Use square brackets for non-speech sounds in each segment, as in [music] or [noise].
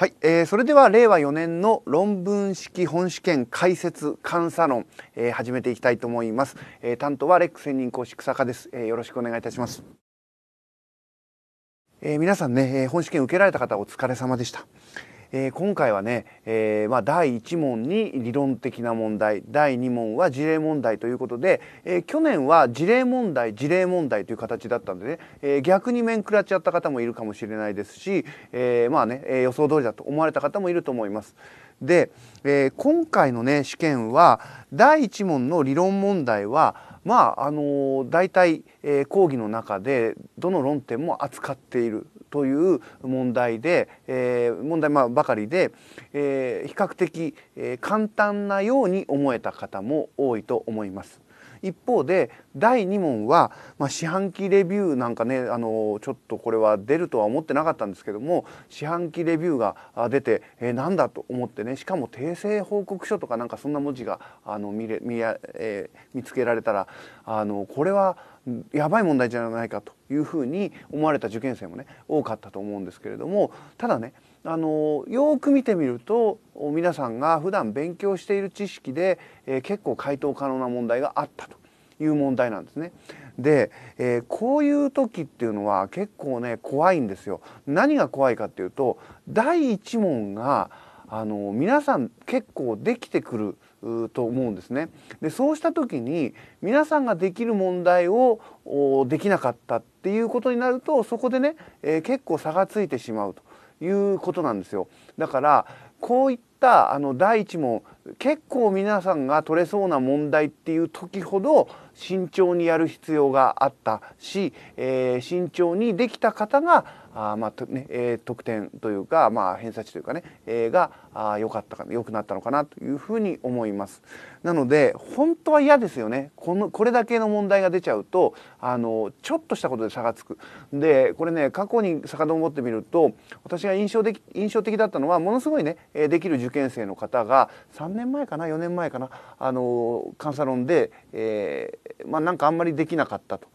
はい、えー、それでは令和4年の論文式本試験解説監査論、えー、始めていきたいと思います、えー、担当はレック専任講師草加です、えー、よろしくお願いいたします、えー、皆さんね、えー、本試験受けられた方お疲れ様でした、えー、今回はね、えー、まあ、第1問に理論的な問題第2問は事例問題ということで、えー、去年は事例問題事例問題という形だったんでね、え逆に面食らっちゃった方もいるかもしれないですし、えまあね、え予想通りだと思われた方もいると思います。で、え今回のね試験は第1問の理論問題はまああのー、大体、えー、講義の中でどの論点も扱っているという問題で、えー、問題まばかりで、えー、比較的、え簡単なように思えた方も多いと思います。一方で第2問は、まあ、四半期レビューなんかねあのちょっとこれは出るとは思ってなかったんですけども四半期レビューが出て、えー、なんだと思ってねしかも訂正報告書とかなんかそんな文字があの見れ見や、えー、見つけられたらあのこれはやばい問題じゃないかというふうに思われた受験生もね多かったと思うんですけれどもただねあのよく見てみると皆さんが普段勉強している知識で、えー、結構回答可能な問題があったという問題なんですね。で、えー、こういう時っていうのは結構ね怖いんですよ。何が怖いかっていうと第1問があの皆さん結構できてくると思うんですね。でそうした時に皆さんができる問題をできなかったっていうことになるとそこでね、えー、結構差がついてしまうということなんですよ。だからこういったあの第一問結構皆さんが取れそうな問題っていう時ほど慎重にやる必要があったし、えー、慎重にできた方があまあねえー、得点というか、まあ、偏差値というかね、えー、が良かったか良くなったのかなというふうに思います。なので本当は嫌ですよねこのこれだけの問題が出ちゃうとあのちょっとしたことで差がつく。でこれね過去に遡ってみると私が印象的印象的だったのはものすごいねできる受験生の方が3年前かな4年前かなあの監査論で、えーまあ、なんかあんまりできなかったと。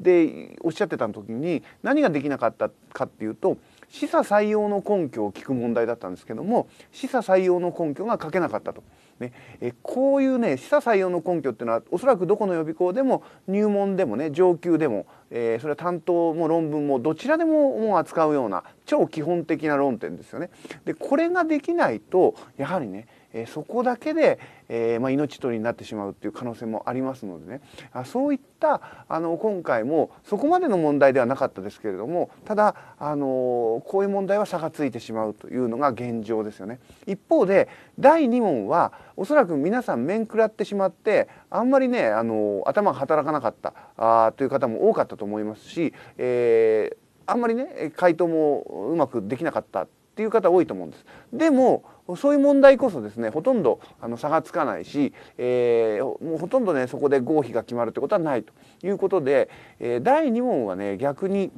でおっしゃってた時に何ができなかったかっていうと示唆採用の根拠を聞く問題だったんですけども示唆採用の根拠が書けなかったと。ね、えこういうね示唆採用の根拠っていうのはおそらくどこの予備校でも入門でもね上級でも、えー、それは担当も論文もどちらでももう扱うような超基本的な論点ですよね。でこれができないとやはりねえそこだけで、えまあ、命取りになってしまうっていう可能性もありますのでねあそういったあの今回もそこまでの問題ではなかったですけれどもただ、あのこういう問題は差がついてしまうというのが現状ですよね。一方で第2問はおそらく皆さん面食らってしまってあんまりね、あの頭が働かなかったあという方も多かったと思いますし、えー、あんまりね回答もうまくできなかったっていう方多いと思うんです。でもそういう問題こそですねほとんどあの差がつかないし、えー、もうほとんどねそこで合否が決まるってことはないということで、えー、第2問はね逆に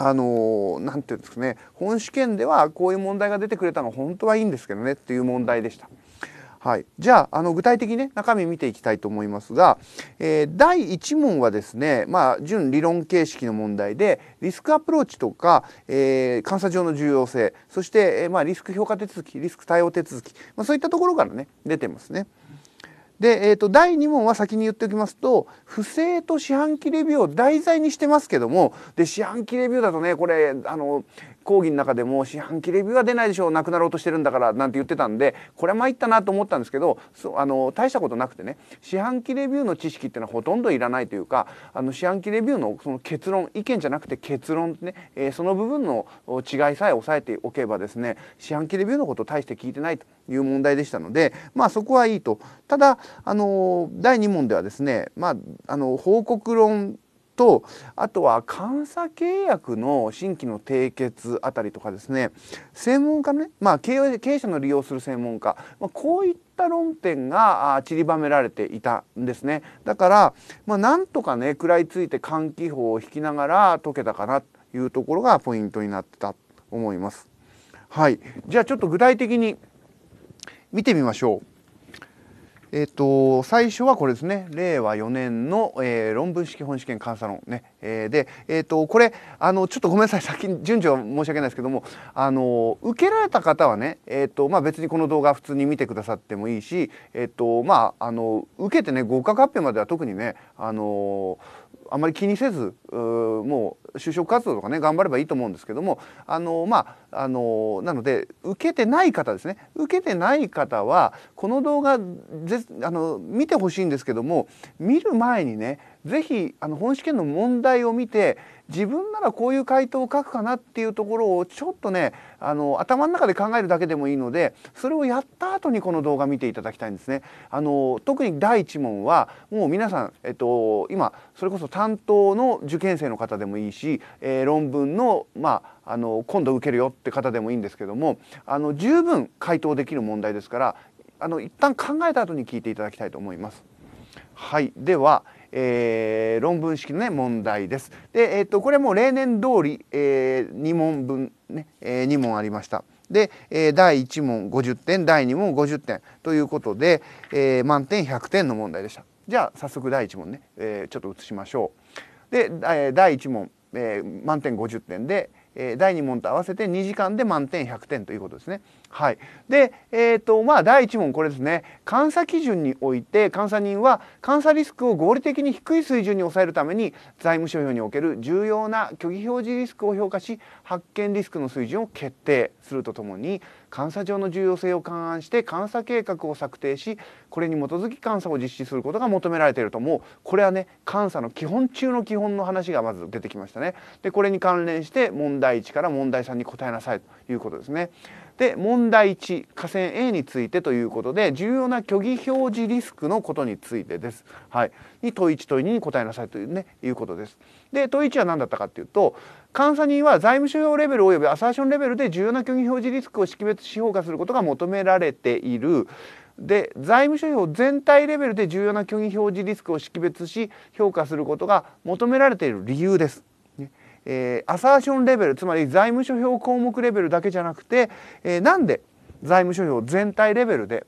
あの何、て言うんですかね本試験ではこういう問題が出てくれたの本当はいいんですけどねっていう問題でした。はい、じゃああの具体的にね中身見ていきたいと思いますが、えー、第1問はですね、まあ、純理論形式の問題でリスクアプローチとか、えー、監査上の重要性そして、えー、まあ、リスク評価手続きリスク対応手続き、まあ、そういったところからね出てますね。で、えーと、第2問は先に言っておきますと不正と四半期レビューを題材にしてますけどもで四半期レビューだとねこれあの講義の中でも四半期レビューは出ないでしょうなくなろうとしてるんだからなんて言ってたんでこれは参ったなと思ったんですけどそあの大したことなくてね四半期レビューの知識っていうのはほとんどいらないというかあの四半期レビューのその結論意見じゃなくて結論ね、えー、その部分の違いさえ押さえておけばですね四半期レビューのことを大して聞いてないという問題でしたのでまあそこはいいと。ただあの第2問ではですね、まあ、あの報告論とあとは監査契約の新規の締結あたりとかですね専門家ね、まあ、経営経営者の利用する専門家、まあ、こういった論点が散りばめられていたんですねだから、まあ、なんとかね食らいついて換気法を引きながら解けたかなというところがポイントになってたと思います。はい、じゃあちょっと具体的に見てみましょう。えっと、最初はこれですね令和4年の、えー、論文式本試験監査論ね、えー、で、えっ、とこれあのちょっとごめんなさい先に順序は申し訳ないですけどもあの受けられた方はね、えっとまあ、別にこの動画普通に見てくださってもいいし、えっとまあ、あの受けてね合格発表までは特にねあのあまり気にせずもう就職活動とかね頑張ればいいと思うんですけどもあのまああのなので受けてない方ですね受けてない方はこの動画ぜあの見てほしいんですけども見る前にね是非あの本試験の問題を見て自分ならこういう回答を書くかなっていうところをちょっとねあの頭の中で考えるだけでもいいのでそれをやった後にこの動画見ていただきたいんですね。あの特に第1問はもう皆さん、えっと、今それこそ担当の受験生の方でもいいし、えー、論文のまああの今度受けるよって方でもいいんですけどもあの十分回答できる問題ですからあの一旦考えた後に聞いていただきたいと思います。はい、では、えー、論文式の、ね、問題です。で、えー、っとこれも例年通り、えー、2問分ね、えー、2問ありました。で、えー、第1問50点第2問50点ということで、えー、満点100点の問題でした。じゃあ早速第1問ね、えー、ちょっと移しましょう。で、えー、第1問、えー、満点50点で、え第2問と合わせて2時間で満点100点ということですね。はい、で、えーとまあ、第1問これですね監査基準において監査人は監査リスクを合理的に低い水準に抑えるために財務諸表における重要な虚偽表示リスクを評価し発見リスクの水準を決定するとともに監査上の重要性を勘案して監査計画を策定しこれに基づき監査を実施することが求められているともうこれはね監査の基本中の基本の話がまず出てきましたね。でこれに関連して問題1から問題3に答えなさいということですね。で問題1河川 A についてということで重要な虚偽表示リスクのことについてです。はい、に問1問2に答えなさいというねいうことです。で問1は何だったかっていうと監査人は財務諸表レベル及びアサーションレベルで重要な虚偽表示リスクを識別し評価することが求められている。で財務諸表全体レベルで重要な虚偽表示リスクを識別し評価することが求められている理由です。ねえー、アサーションレベルつまり財務諸表項目レベルだけじゃなくて、えー、なんで財務諸表全体レベルで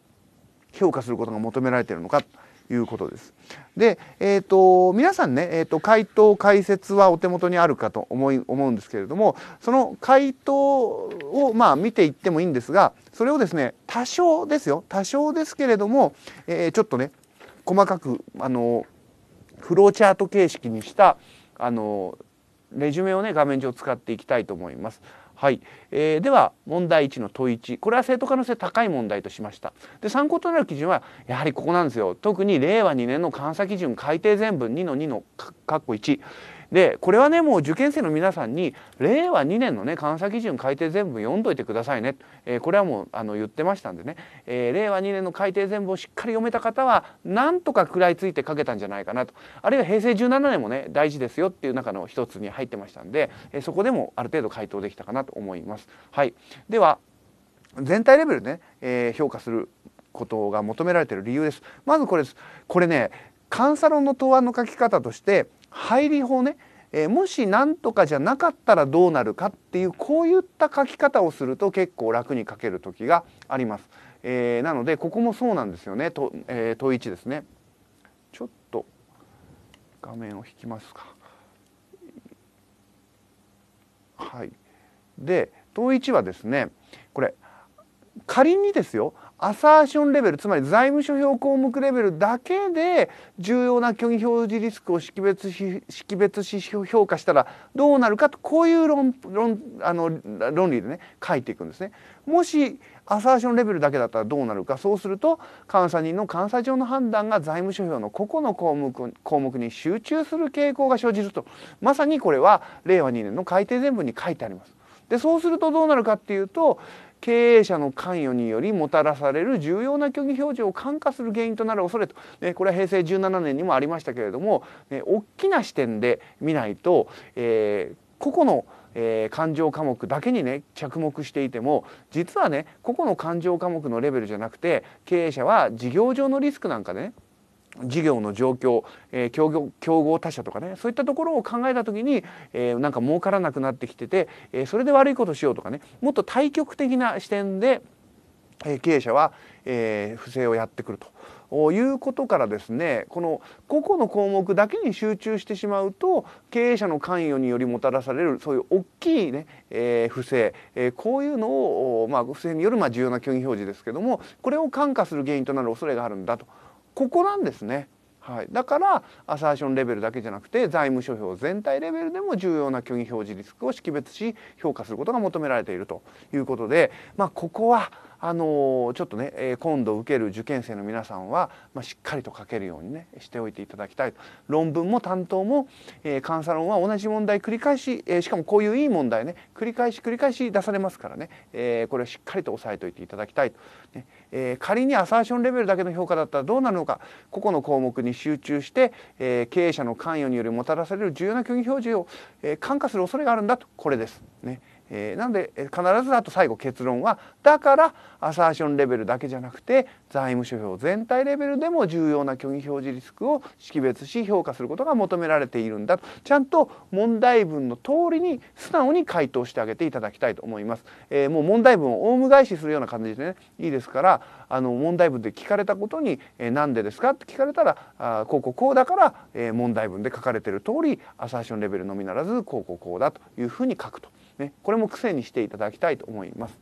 評価することが求められているのか。いうことです。で、えーと、皆さんね、えーと、と回答解説はお手元にあるかと思い思うんですけれどもその回答をまあ見ていってもいいんですがそれをですね多少ですよ多少ですけれども、えー、ちょっとね細かくあのフローチャート形式にしたあのレジュメをね画面上使っていきたいと思います。はい、えー、では問題1の問1これは正当可能性高い問題としましたで参考となる基準はやはりここなんですよ特に令和2年の監査基準改定全文2の2の括弧1でこれはねもう受験生の皆さんに令和2年のね監査基準改定全部読んどいてくださいね、えー、これはもうあの言ってましたんでね、えー、令和2年の改定全部をしっかり読めた方はなんとか食らいついて書けたんじゃないかなとあるいは平成17年もね大事ですよっていう中の一つに入ってましたんで、えー、そこでもある程度回答できたかなと思います。はい、では全体レベルね、えー、評価することが求められている理由です。まずこれです。これね、監査論の答案の書き方として配り法ね、えー、もし何とかじゃなかったらどうなるかっていうこういった書き方をすると結構楽に書ける時があります。えー、なのでここもそうなんですよねと、えー、問1ですね。ちょっと画面を引きますか。はい、で問1はですねこれ仮にですよアサーションレベルつまり財務諸表項目レベルだけで重要な虚偽表示リスクを識別し識別し評価したらどうなるかとこういう論論あの論理でね書いていくんですね。もしアサーションレベルだけだったらどうなるかそうすると監査人の監査上の判断が財務諸表の個々の項目項目に集中する傾向が生じるとまさにこれは令和2年の改定全文に書いてあります。でそうするとどうなるかっていうと経営者の関与によりもたらされる重要な虚偽表示を感化する原因となる恐れと、ね、これは平成17年にもありましたけれども、ね、大きな視点で見ないと、えー、個々のえー、感情科目だけにね着目していても実はね個々の感情科目のレベルじゃなくて経営者は事業上のリスクなんかでね事業の状況、えー、競合競合他社とかねそういったところを考えた時に、えー、なんか儲からなくなってきてて、えー、それで悪いことしようとかねもっと対極的な視点で、えー、経営者は、えー、不正をやってくると。いうことからですねこの個々の項目だけに集中してしまうと経営者の関与によりもたらされるそういう大きいね、えー、不正、えー、こういうのを、まあ、不正によるまあ重要な虚偽表示ですけどもこれを感化する原因となる恐れがあるんだとここなんですね。はい、だからアサーションレベルだけじゃなくて財務諸表全体レベルでも重要な虚偽表示リスクを識別し評価することが求められているということで、まあ、ここはあのちょっとね、え今度受ける受験生の皆さんは、まあ、しっかりと書けるようにねしておいていただきたいと論文も担当も、えー、監査論は同じ問題繰り返し、えー、しかもこういういい問題ね繰り返し繰り返し出されますからね、えー、これはしっかりと押さえておいていただきたいと、ねえ仮にアサーションレベルだけの評価だったらどうなるのか個々の項目に集中して、え経営者の関与によりもたらされる重要な虚偽表示を、え感化する恐れがあるんだとこれです。ねえー、なので必ずあと最後結論はだからアサーションレベルだけじゃなくて財務諸表全体レベルでも重要な虚偽表示リスクを識別し評価することが求められているんだとちゃんと問題文の通りに素直に回答してあげていただきたいと思います。えー、もう問題文をオウム返しするような感じでねいいですからあの問題文で聞かれたことに「えー、何でですか?」って聞かれたら「あこうこうこうだから、えー、問題文で書かれてる通りアサーションレベルのみならずこうこうこうだ」というふうに書くと。ね、これも癖にしていただきたいと思います。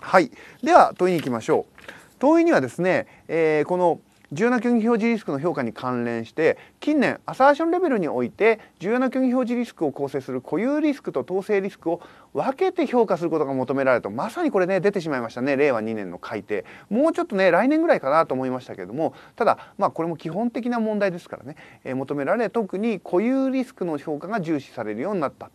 はい、では問いに行きましょう。問いにはですね、えー、この重要な虚偽表示リスクの評価に関連して近年アサーションレベルにおいて重要な虚偽表示リスクを構成する固有リスクと統制リスクを分けて評価することが求められるとまさにこれね出てしまいましたね令和2年の改定もうちょっとね来年ぐらいかなと思いましたけれどもただまあこれも基本的な問題ですからね、えー、求められ特に固有リスクの評価が重視されるようになった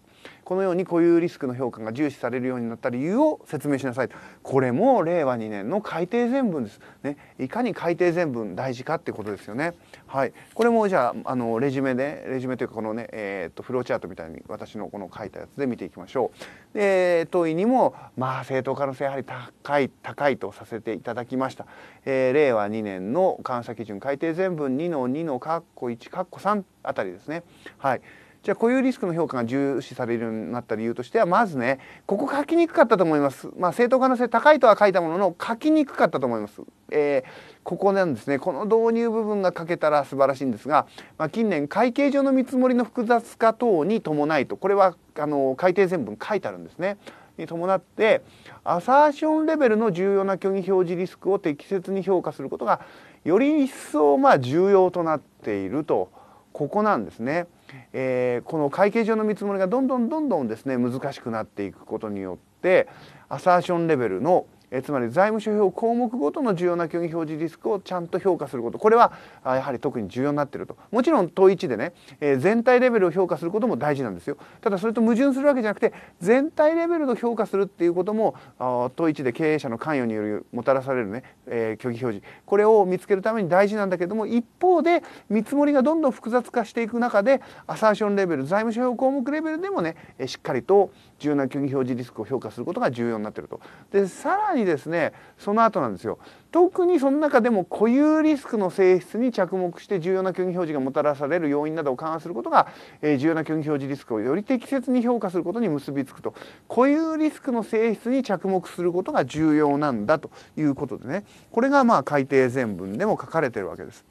このように固有リスクの評価が重視されるようになった理由を説明しなさいこれも令和2年の改定全文です、ね、いかに改定全文大事かってことですよね。はい、これもじゃああのレジュメでレジュメというかこのね、えー、とフローチャートみたいに私のこの書いたやつで見ていきましょう。で問いにもまあ正当可能性やはり高い高いとさせていただきました。えー、令和2年の監査基準改定全文2の2の括弧1括弧3あたりですね。はいじゃあこリスクの評価が重視されるようになった理由としてはまずねここ書きにくかったと思います。まあ、正当可能性高いとは書いたものの書きにくかったと思います。えー、ここなんですねこの導入部分が書けたら素晴らしいんですが、まあ、近年会計上の見積もりの複雑化等に伴いとこれはあの改定全文書いてあるんですね。に伴ってアサーションレベルの重要な虚偽表示リスクを適切に評価することがより一層ま重要となっているとここなんですね。えー、この会計上の見積もりがどんどんどんどんですね難しくなっていくことによってアサーションレベルのえつまり財務諸表項目ごとの重要な虚偽表示リスクをちゃんと評価することこれはやはり特に重要になってるともちろん統一でね、えー、全体レベルを評価することも大事なんですよただそれと矛盾するわけじゃなくて全体レベルの評価するっていうことも統一で経営者の関与によりもたらされるね、えー、虚偽表示これを見つけるために大事なんだけども一方で見積もりがどんどん複雑化していく中でアサーションレベル財務諸表項目レベルでもねしっかりと重要な虚偽表示リスクを評価することが重要になってると。でさらにりですねその後なんですよ特にその中でも固有リスクの性質に着目して重要な虚偽表示がもたらされる要因などを勘案することが、えー、重要な虚偽表示リスクをより適切に評価することに結びつくと固有リスクの性質に着目することが重要なんだということでねこれがまあ改定全文でも書かれてるわけです。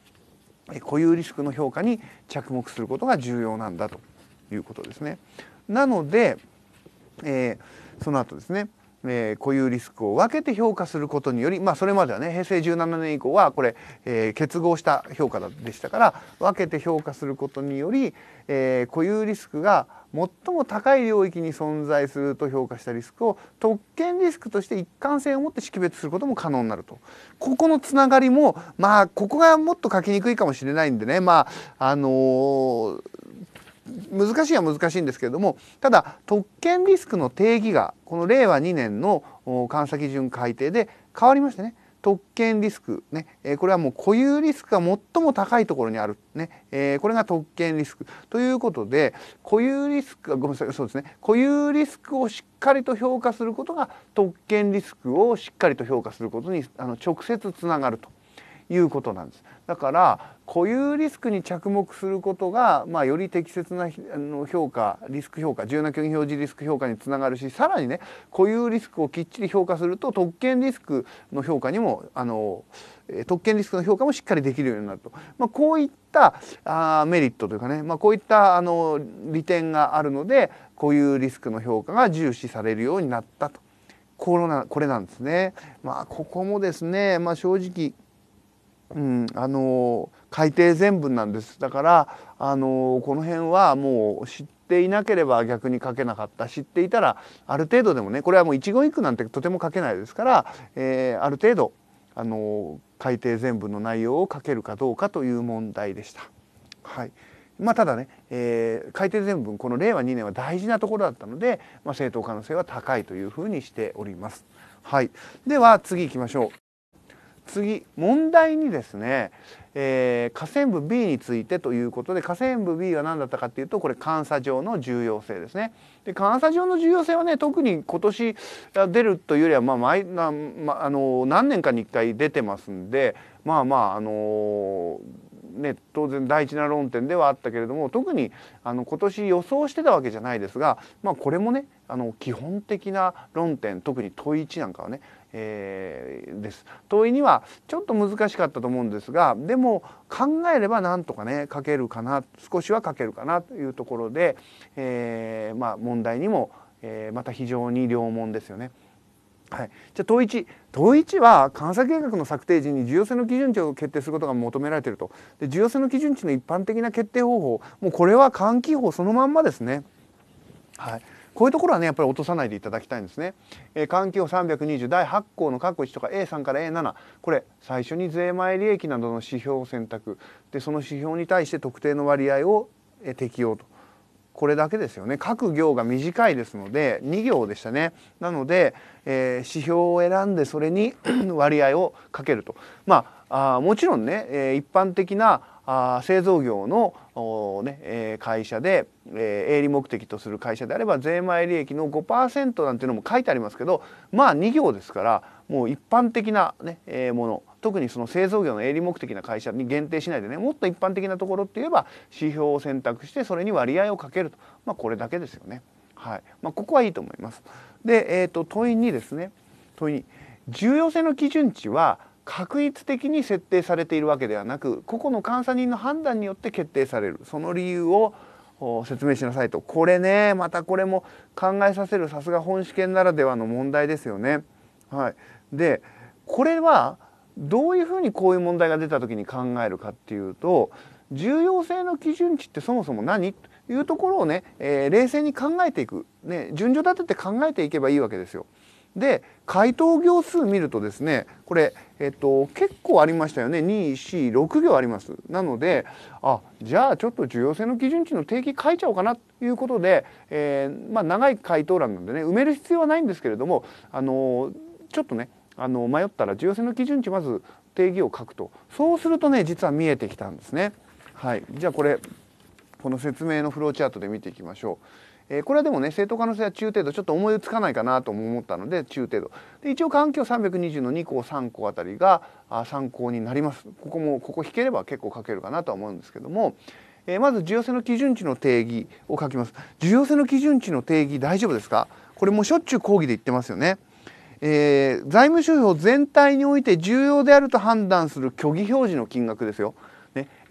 固有リスクの評価に着目することが重要なんだということですね。なので、えー、その後ですねえー、固有リスクを分けて評価することにより、まあ、それまではね平成17年以降はこれ、えー、結合した評価でしたから分けて評価することにより、えー、固有リスクが最も高い領域に存在すると評価したリスクを特権リスクとして一貫性を持って識別することも可能になるとここのつながりもまあここがもっと書きにくいかもしれないんでねまああのー難しいは難しいんですけれどもただ特権リスクの定義がこの令和2年の監査基準改定で変わりましてね特権リスク、ねえこれはもう固有リスクが最も高いところにある、ねえこれが特権リスクということで固有リスクごめんなさいそうですね固有リスクをしっかりと評価することが特権リスクをしっかりと評価することにあの直接つながるということなんです。だから固有リスクに着目することが、まあ、より適切な評価リスク評価重要な権利表示リスク評価につながるしさらにね固有リスクをきっちり評価すると特権リスクの評価にもあの特権リスクの評価もしっかりできるようになると、まあ、こういったあメリットというかね、まあ、こういったあの利点があるので固有リスクの評価が重視されるようになったとコロナこれなんですね。まあ、ここもですね、まあ、正直、うん、あのー海底全文なんですだからあのこの辺はもう知っていなければ逆に書けなかった知っていたらある程度でもねこれはもう一言一句なんてとても書けないですから、えー、ある程度あの改底全文の内容を書けるかどうかという問題でした。はいまあ、ただね、えー、改定全文この令和2年は大事なところだったので、まあ、正当可能性は高いというふうにしております。はい、では次行きましょう。次問題にですね、えー、河部 B についてということで下線部 B は何だったかっていうとこれ監査上の重要性ですね。で監査上の重要性はね特に今年出るというよりは、まあ、毎な、まあの何年かに1回出てますんでまあまああのね、当然大事な論点ではあったけれども特にあの今年予想してたわけじゃないですが、まあ、これもねあの基本的な論点特に問1なんかはねえー、です。問いにはちょっと難しかったと思うんですがでも考えればなんとかね書けるかな少しは書けるかなというところで、えー、まあ、問題にも、えー、また非常に良問ですよね。はい、じゃあ問1問1は監査計画の策定時に重要性の基準値を決定することが求められているとで重要性の基準値の一般的な決定方法もうこれは換気法そのまんまですね。はい、こういうところはねやっぱり落とさないでいただきたいんですね。えー、環境320第8項の括弧1とか A3 から A7 これ最初に税前利益などの指標を選択でその指標に対して特定の割合を適用とこれだけですよね各行が短いですので2行でしたねなので、えー、指標を選んでそれに [coughs] 割合をかけるとまああもちろんね、えー、一般的なあ製造業のねえ会社で、えー、営利目的とする会社であれば税前利益の5%なんていうのも書いてありますけどまあ2行ですからもう一般的なね、えー、もの特にその製造業の営利目的な会社に限定しないでねもっと一般的なところっていえば指標を選択してそれに割合をかけると、まあ、これだけですよね。はいまあ、ここはいいと思います。で、えーと問いにですね問いに重要性の基準値は画一的に設定されているわけではなく個々の監査人の判断によって決定されるその理由を説明しなさいとこれねまたこれも考えさせるさすが本試験ならではの問題ですよね。はい、でこれはどういうふうにこういう問題が出た時に考えるかっていうと重要性の基準値ってそもそも何というところをね、えー、冷静に考えていく、ね、順序立てて考えていけばいいわけですよ。で回答行数見るとですねこれ、えっと、結構ありましたよね246行ありますなのであじゃあちょっと重要性の基準値の定義書いちゃおうかなということで、えー、まあ、長い回答欄なんでね埋める必要はないんですけれども、あのちょっとねあの迷ったら重要性の基準値まず定義を書くとそうするとね実は見えてきたんですね。はい、じゃあこれこの説明のフローチャートで見ていきましょう。えー、これはでもね正当可能性は中程度ちょっと思いつかないかなとも思ったので中程度で一応環境320の2項3項あたりがあ参考になりますここもここ引ければ結構書けるかなとは思うんですけども、えー、まず需要性の基準値の定義を書きます重要性の基準値の定義大丈夫ですかこれもしょっちゅう講義で言ってますよね。えー、財務諸表全体において重要であると判断する虚偽表示の金額ですよ。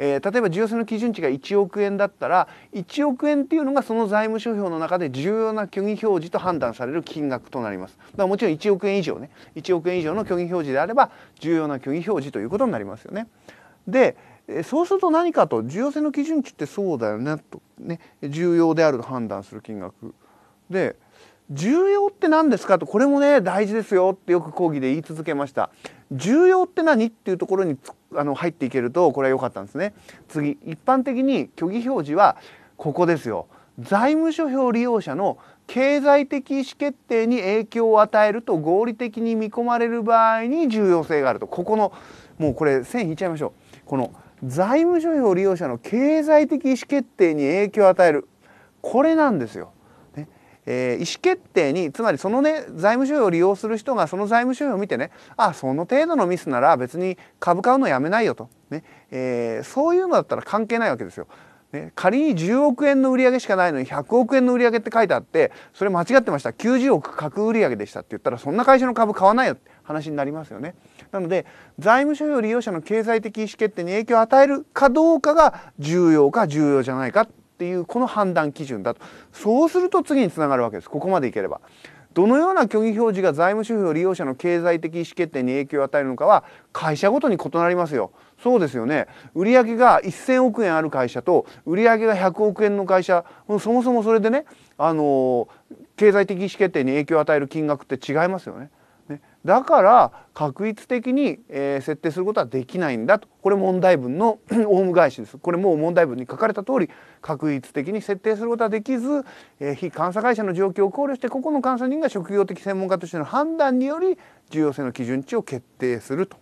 えー、例えば重要性の基準値が1億円だったら1億円っていうのがその財務諸表の中で重要な虚偽表示と判断される金額となりますだからもちろん1億円以上ね1億円以上の虚偽表示であれば重要な虚偽表示ということになりますよね。でそうすると何かと重要性の基準値ってそうだよねとね重要であると判断する金額で重要って何ですかとこれもね大事ですよってよく講義で言い続けました重要って何っていうところにあの入っていけるとこれは良かったんですね。次一般的に虚偽表示はここですよ。財務諸表利用者の経済的意思決定に影響を与えると合理的に見込まれる場合に重要性があるとここのもうこれ線引いちゃいましょうこの財務諸表利用者の経済的意思決定に影響を与えるこれなんですよえー、意思決定につまりそのね財務省を利用する人がその財務省を見てねあその程度のミスなら別に株買うのやめないよと、ねえー、そういうのだったら関係ないわけですよ。ね、仮に10億円の売り上げしかないのに100億円の売り上げって書いてあってそれ間違ってました90億格売り上げでしたって言ったらそんな会社の株買わないよって話になりますよね。なので財務省表利用者の経済的意思決定に影響を与えるかどうかが重要か重要じゃないかっていうこの判断基準だとそうすると次につながるわけですここまでいければ。どのような虚偽表示が財務諸表利用者の経済的意思決定に影響を与えるのかは会社ごとに異なりますよ。そうですよね売上が1,000億円ある会社と売上が100億円の会社そもそもそれでね、あの経済的意思決定に影響を与える金額って違いますよね。だから確率的に、えー、設定することはできないんだとこれ問題文の [clears throat] オウム返しですこれもう問題文に書かれた通り確率的に設定することはできず、えー、非監査会社の状況を考慮してここの監査人が職業的専門家としての判断により重要性の基準値を決定すると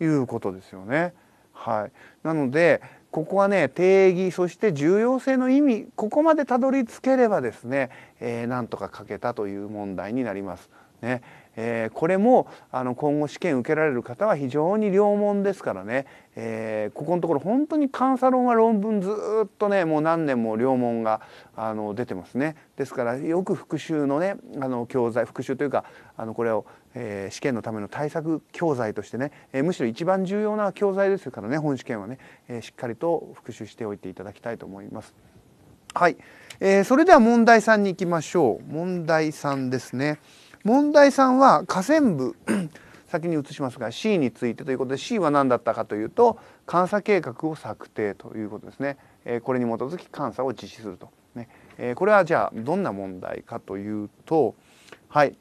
いうことですよね。はい、なのでここはね定義そして重要性の意味ここまでたどり着ければですね、えー、なんとか書けたという問題になります。ねえー、これもあの今後試験受けられる方は非常に良問ですからね、えー、ここのところ本当に監査論は論文ずっとねもう何年も良問があの出てますね。ですからよく復習のねあの教材復習というかあのこれを、えー、試験のための対策教材としてね、えー、むしろ一番重要な教材ですからね本試験はね、えー、しっかりと復習しておいていただきたいと思います。はい、えー、それでは問題3に行きましょう問題3ですね。問題3は下線部 [clears throat] 先に移しますが C についてということで C は何だったかというと監査計画を策定ということですね、えー、これに基づき監査を実施すると、ねえー、これはじゃあどんな問題かというとはい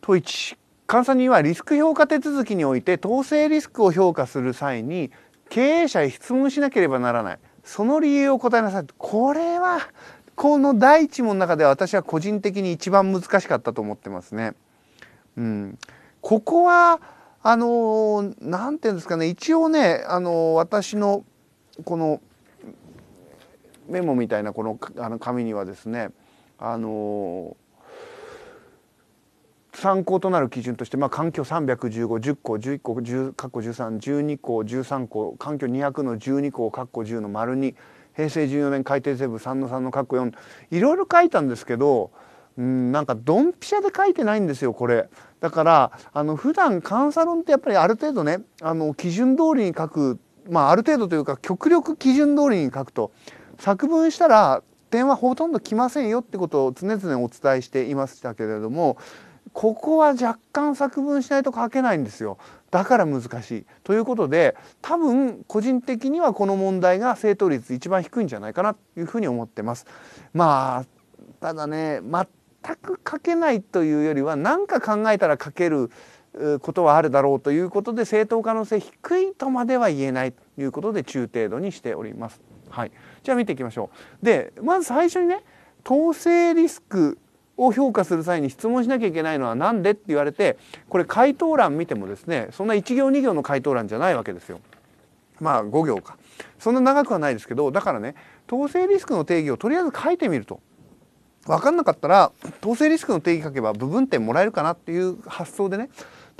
問1監査人はリスク評価手続きにおいて統制リスクを評価する際に経営者へ質問しなければならないその理由を答えなさいこれはこの第一問の中では私は個人的に一番難しかったと思ってますね。うん、ここはあの何て言うんですかね一応ねあの私のこのメモみたいなこのあの紙にはですねあの参考となる基準として、まあ、環境31510個11個10括弧1312個13個環境200の12個括弧10の丸に平成14年改定ーブ3の3の括弧4いろいろ書いたんですけど、うん、なんかドンピシャで書いてないんですよこれ。だからあの普段監査論ってやっぱりある程度ねあの基準通りに書く、まあ、ある程度というか極力基準通りに書くと作文したら点はほとんど来ませんよってことを常々お伝えしていましたけれどもここは若干作文しないと書けないんですよ。だから難しい。ということで多分個人的にはこの問題が正答率一番低いんじゃないかなというふうに思ってます。まあただね全く書けないというよりは何か考えたら書けることはあるだろうということで正当可能性低いとまでは言えないということで中程度にしております。はい、じゃあ見ていきましょう。でまず最初にね統制リスクを評価する際に質問しなきゃいけないのは何でって言われてこれ回答欄見てもですねそんな1行2行の回答欄じゃないわけですよ。まあ5行かそんな長くはないですけどだからね統制リスクの定義をとりあえず書いてみると分かんなかったら統制リスクの定義書けば部分点もらえるかなっていう発想でね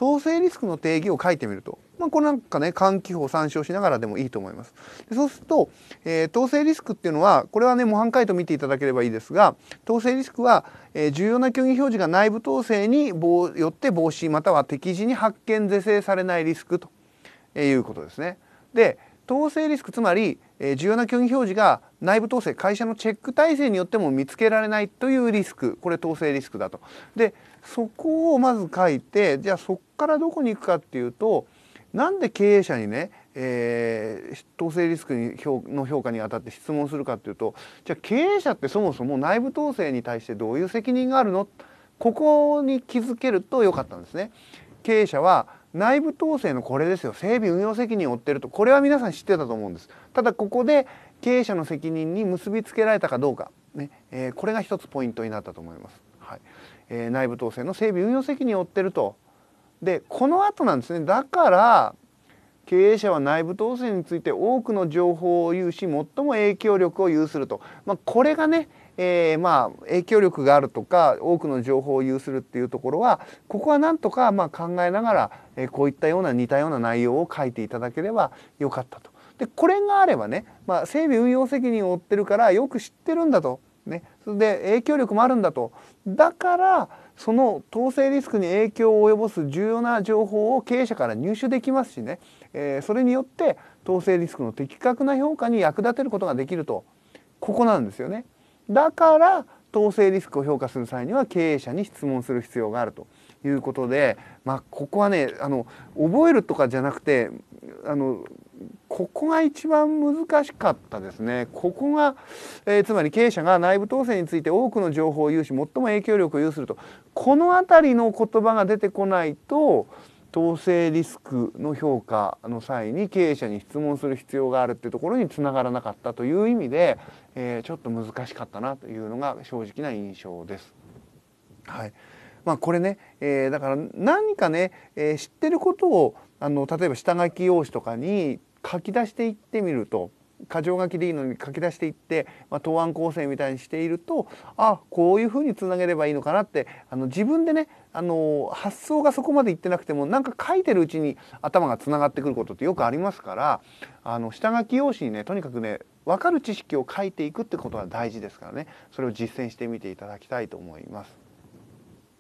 統制リスクの定義を書いてみるとまあ、これなんかね換気法を参照しながらでもいいと思います。でそうすると、えー、統制リスクっていうのはこれはね模範解答見ていただければいいですが統制リスクは、えー、重要な虚偽表示が内部統制によって防止または適時に発見是正されないリスクということですね。で統制リスクつまり、えー、重要な虚偽表示が内部統制会社のチェック体制によっても見つけられないというリスクこれ統制リスクだと。でそこをまず書いてじゃあそこからどこに行くかっていうとなんで経営者にね、えー、統制リスクに評の評価にあたって質問するかっていうとじゃあ経営者ってそもそも内部統制に対してどういう責任があるのここに気づけるとよかったんですね。経営者は内部統制のこれですよ整備運用責任を負ってるとこれは皆さん知ってたと思うんですただここで経営者の責任に結びつけられたかどうか、ねえー、これが一つポイントになったと思います、はいえー、内部統制の整備運用責任を負ってるとでこの後なんですねだから経営者は内部統制について多くの情報を有し最も影響力を有すると、まあ、これがね、えー、まあ影響力があるとか多くの情報を有するっていうところはここはなんとかまあ考えながら、えー、こういったような似たような内容を書いていただければよかったと。でこれがあればね、まあ、整備運用責任を負ってるからよく知ってるんだと。ね、それで影響力もあるんだと。だからその統制リスクに影響を及ぼす重要な情報を経営者から入手できますしね、えー、それによって統制リスクの的確な評価に役立てることができるとここなんですよね。だから統制リスクを評価する際には経営者に質問する必要があるということで、まあ、ここはねあの覚えるとかじゃなくてあのここが一番難しかったですね。ここが、えー、つまり経営者が内部統制について多くの情報を有し最も影響力を有するとこの辺りの言葉が出てこないと統制リスクの評価の際に経営者に質問する必要があるっていうところにつながらなかったという意味で、えー、ちょっと難しかったなというのが正直な印象です。はいまあ、これね、えー、だから何かね、えー、知ってることをあの例えば下書き用紙とかに書き出していってみると箇条書きでいいのに書き出していって、まあ、答案構成みたいにしているとあこういうふうにつなげればいいのかなってあの自分でねあの発想がそこまでいってなくてもなんか書いてるうちに頭がつながってくることってよくありますからあの下書き用紙にねとにかくね分かる知識を書いていくってことが大事ですからねそれを実践してみていただきたいと思います。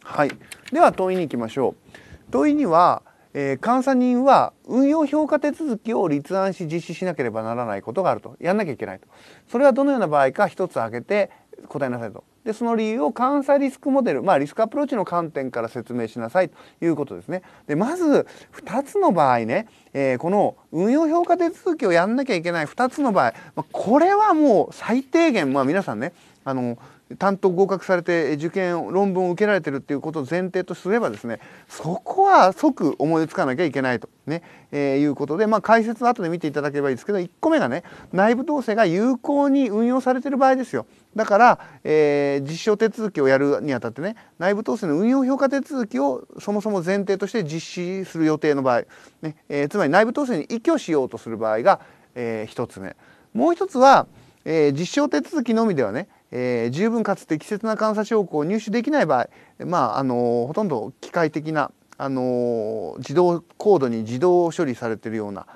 はい、では問いに行きましょう。問いにはえー、監査人は運用評価手続きを立案し実施しなければならないことがあるとやんなきゃいけないとそれはどのような場合か一つ挙げて答えなさいとでその理由を監査リスクモデル、まあ、リスクアプローチの観点から説明しなさいということですね。でまず2つの場合ね、えー、この運用評価手続きをやんなきゃいけない2つの場合、まあ、これはもう最低限、まあ、皆さんねあの担当合格されて受験論文を受けられてるっていうことを前提とすればですねそこは即思いつかなきゃいけないとね、えー、いうことで、まあ、解説の後で見ていただければいいですけど1個目がね内部統制が有効に運用されてる場合ですよ。だから、えー、実証手続きをやるにあたってね内部統制の運用評価手続きをそもそも前提として実施する予定の場合、ねえー、つまり内部統制に依拠しようとする場合が、えー、1つ目。もう1つは、えー、実証手続きのみではねえー、十分かつ適切な監査証拠を入手できない場合、まああのほとんど機械的な、あの自動コードに自動処理されてるような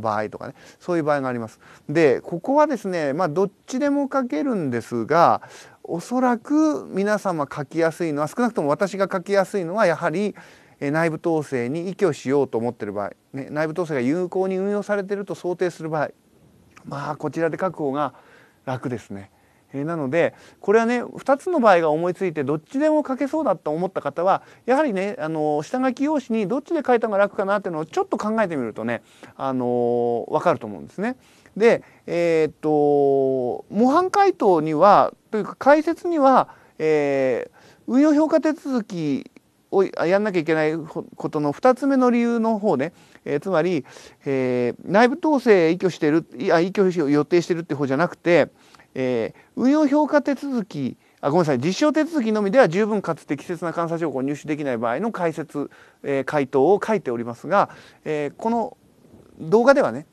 場合とかねそういう場合があります。でここはですね、まあ、どっちでも書けるんですがおそらく皆様書きやすいのは少なくとも私が書きやすいのはやはり内部統制に依拠しようと思ってる場合、ね、内部統制が有効に運用されてると想定する場合まあこちらで書く方が楽ですね。えー、なのでこれはね2つの場合が思いついてどっちでも書けそうだと思った方はやはりねあの下書き用紙にどっちで書いた方が楽かなっていうのをちょっと考えてみるとねあのー、分かると思うんですね。でえー、っと模範解答にはというか解説には、え運用評価手続きをやんなきゃいけないことの2つ目の理由の方ね、えー、つまり、えー、内部統制依拠してるいや依拠を予定してるって方じゃなくて、えー、運用評価手続きあごめんなさい実証手続きのみでは十分かつ適切な監査情報を入手できない場合の解説、えー、回答を書いておりますが、えー、この動画ではね、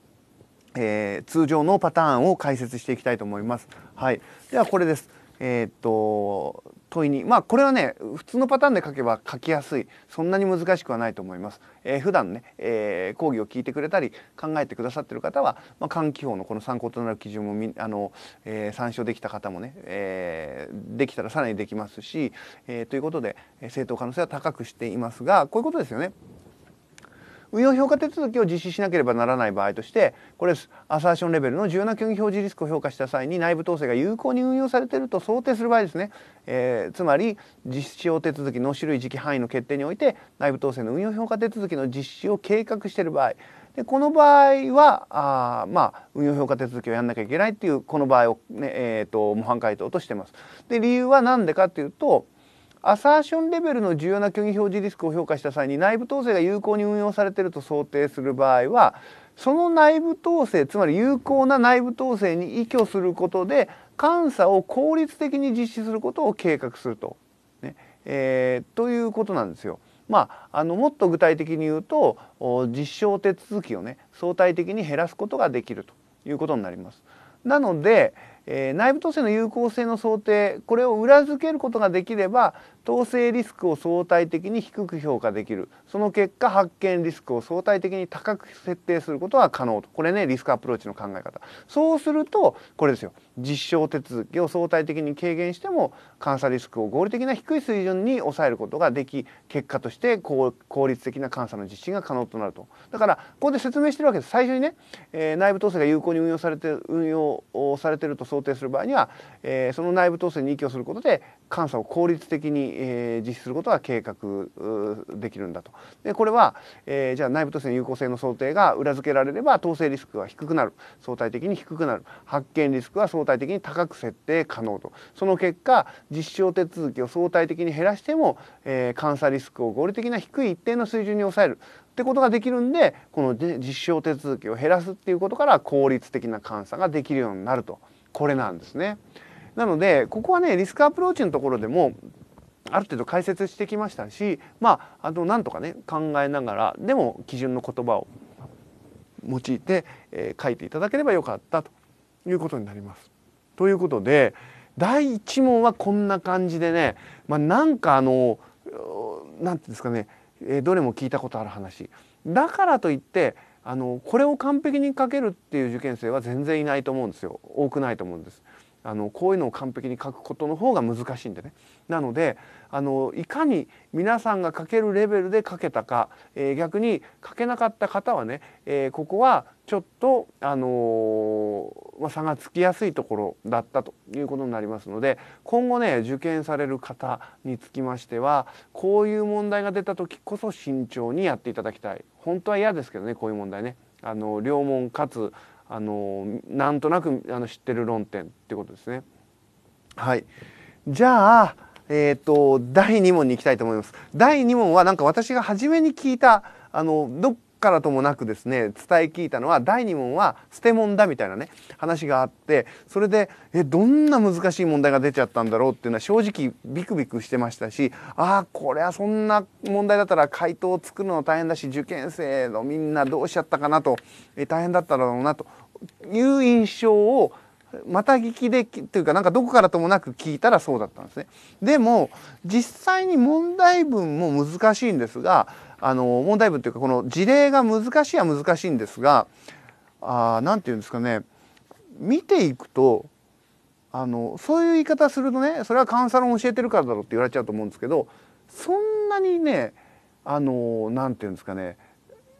えー、通常のパターンを解説していきたいと思います。はい、ではこれです。えー、っと問いにまあこれはね普通のパターンで書けば書きやすいそんなに難しくはないと思います。えー、普段ね、えー、講義を聞いてくれたり考えてくださってる方は、まあ、換気法のこの参考となる基準もみあの、えー、参照できた方もね、えー、できたらさらにできますし、えー、ということで正当可能性は高くしていますがこういうことですよね。運用評価手続きを実施しなければならない場合としてこれアサーションレベルの重要な虚偽表示リスクを評価した際に内部統制が有効に運用されていると想定する場合ですね、えー、つまり実施用手続きの種類時期範囲の決定において内部統制の運用評価手続きの実施を計画している場合でこの場合はあまあ運用評価手続きをやらなきゃいけないっていうこの場合をね、えーと、模範回答としてます。で理由は何でかっていうとアサーションレベルの重要な虚偽表示リスクを評価した際に内部統制が有効に運用されていると想定する場合はその内部統制つまり有効な内部統制に依拠することで監査を効率的に実施することを計画すると、ねえー、ということなんですよ。まあ、あのもっと具体的に言うと実証手続きをね相対的に減らすことができるということになります。なので、えー、内部統制の有効性の想定これを裏付けることができれば統制リスクを相対的に低く評価できるその結果発見リスクを相対的に高く設定することは可能とこれねリスクアプローチの考え方そうするとこれですよ実証手続きを相対的に軽減しても監査リスクを合理的な低い水準に抑えることができ結果として効率的な監査の実施が可能となるとだからここで説明してるわけです最初にね、えー、内部統制が有効に運用されて運用されてると想定する場合には、えー、その内部統制に依拠することで監査を効率的に、えー、実施することが計画できるんだと。でこれは、えー、じゃあ内部制の有効性の想定が裏付けられれば統制リスクは低くなる相対的に低くなる発見リスクは相対的に高く設定可能とその結果実証手続きを相対的に減らしても、えー、監査リスクを合理的な低い一定の水準に抑えるってことができるんでこの、実証手続きを減らすっていうことから効率的な監査ができるようになるとこれなんですね。なのでここはねリスクアプローチのところでもある程度解説してきましたしまああのなんとかね考えながらでも基準の言葉を用いて、えー、書いていただければよかったということになります。ということで第1問はこんな感じでね、まあ、なんかあの何て言うんですかね、えー、どれも聞いたことある話だからといってあのこれを完璧に書けるっていう受験生は全然いないと思うんですよ多くないと思うんです。あのこういうのを完璧に書くことの方が難しいんでねなのであのいかに皆さんが書けるレベルで書けたか、えー、逆に書けなかった方はね、えー、ここはちょっと、あのー、まあ、差がつきやすいところだったということになりますので今後ね受験される方につきましてはこういう問題が出た時こそ慎重にやっていただきたい本当は嫌ですけどねこういう問題ね。あの両門かつあのなんとなくあの知ってる論点ってことですね。はい、じゃあ、えーと、第2問に行きたいと思います。第2問はなんか私が初めに聞いたあのどっからともなくですね伝え聞いたのは第2問は捨て問だみたいなね話があってそれでえどんな難しい問題が出ちゃったんだろうっていうのは正直ビクビクしてましたしああこれはそんな問題だったら回答を作るの大変だし受験生のみんなどうしちゃったかなとえ大変だっただろうなという印象をまた聞きでというかなんかどこからともなく聞いたらそうだったんですね。でも実際に問題文も難しいんですがあの問題文というかこの事例が難しいは難しいんですが何て言うんですかね見ていくとあのそういう言い方するとねそれはカンサロを教えてるからだろうって言われちゃうと思うんですけどそんなにねあの何て言うんですかね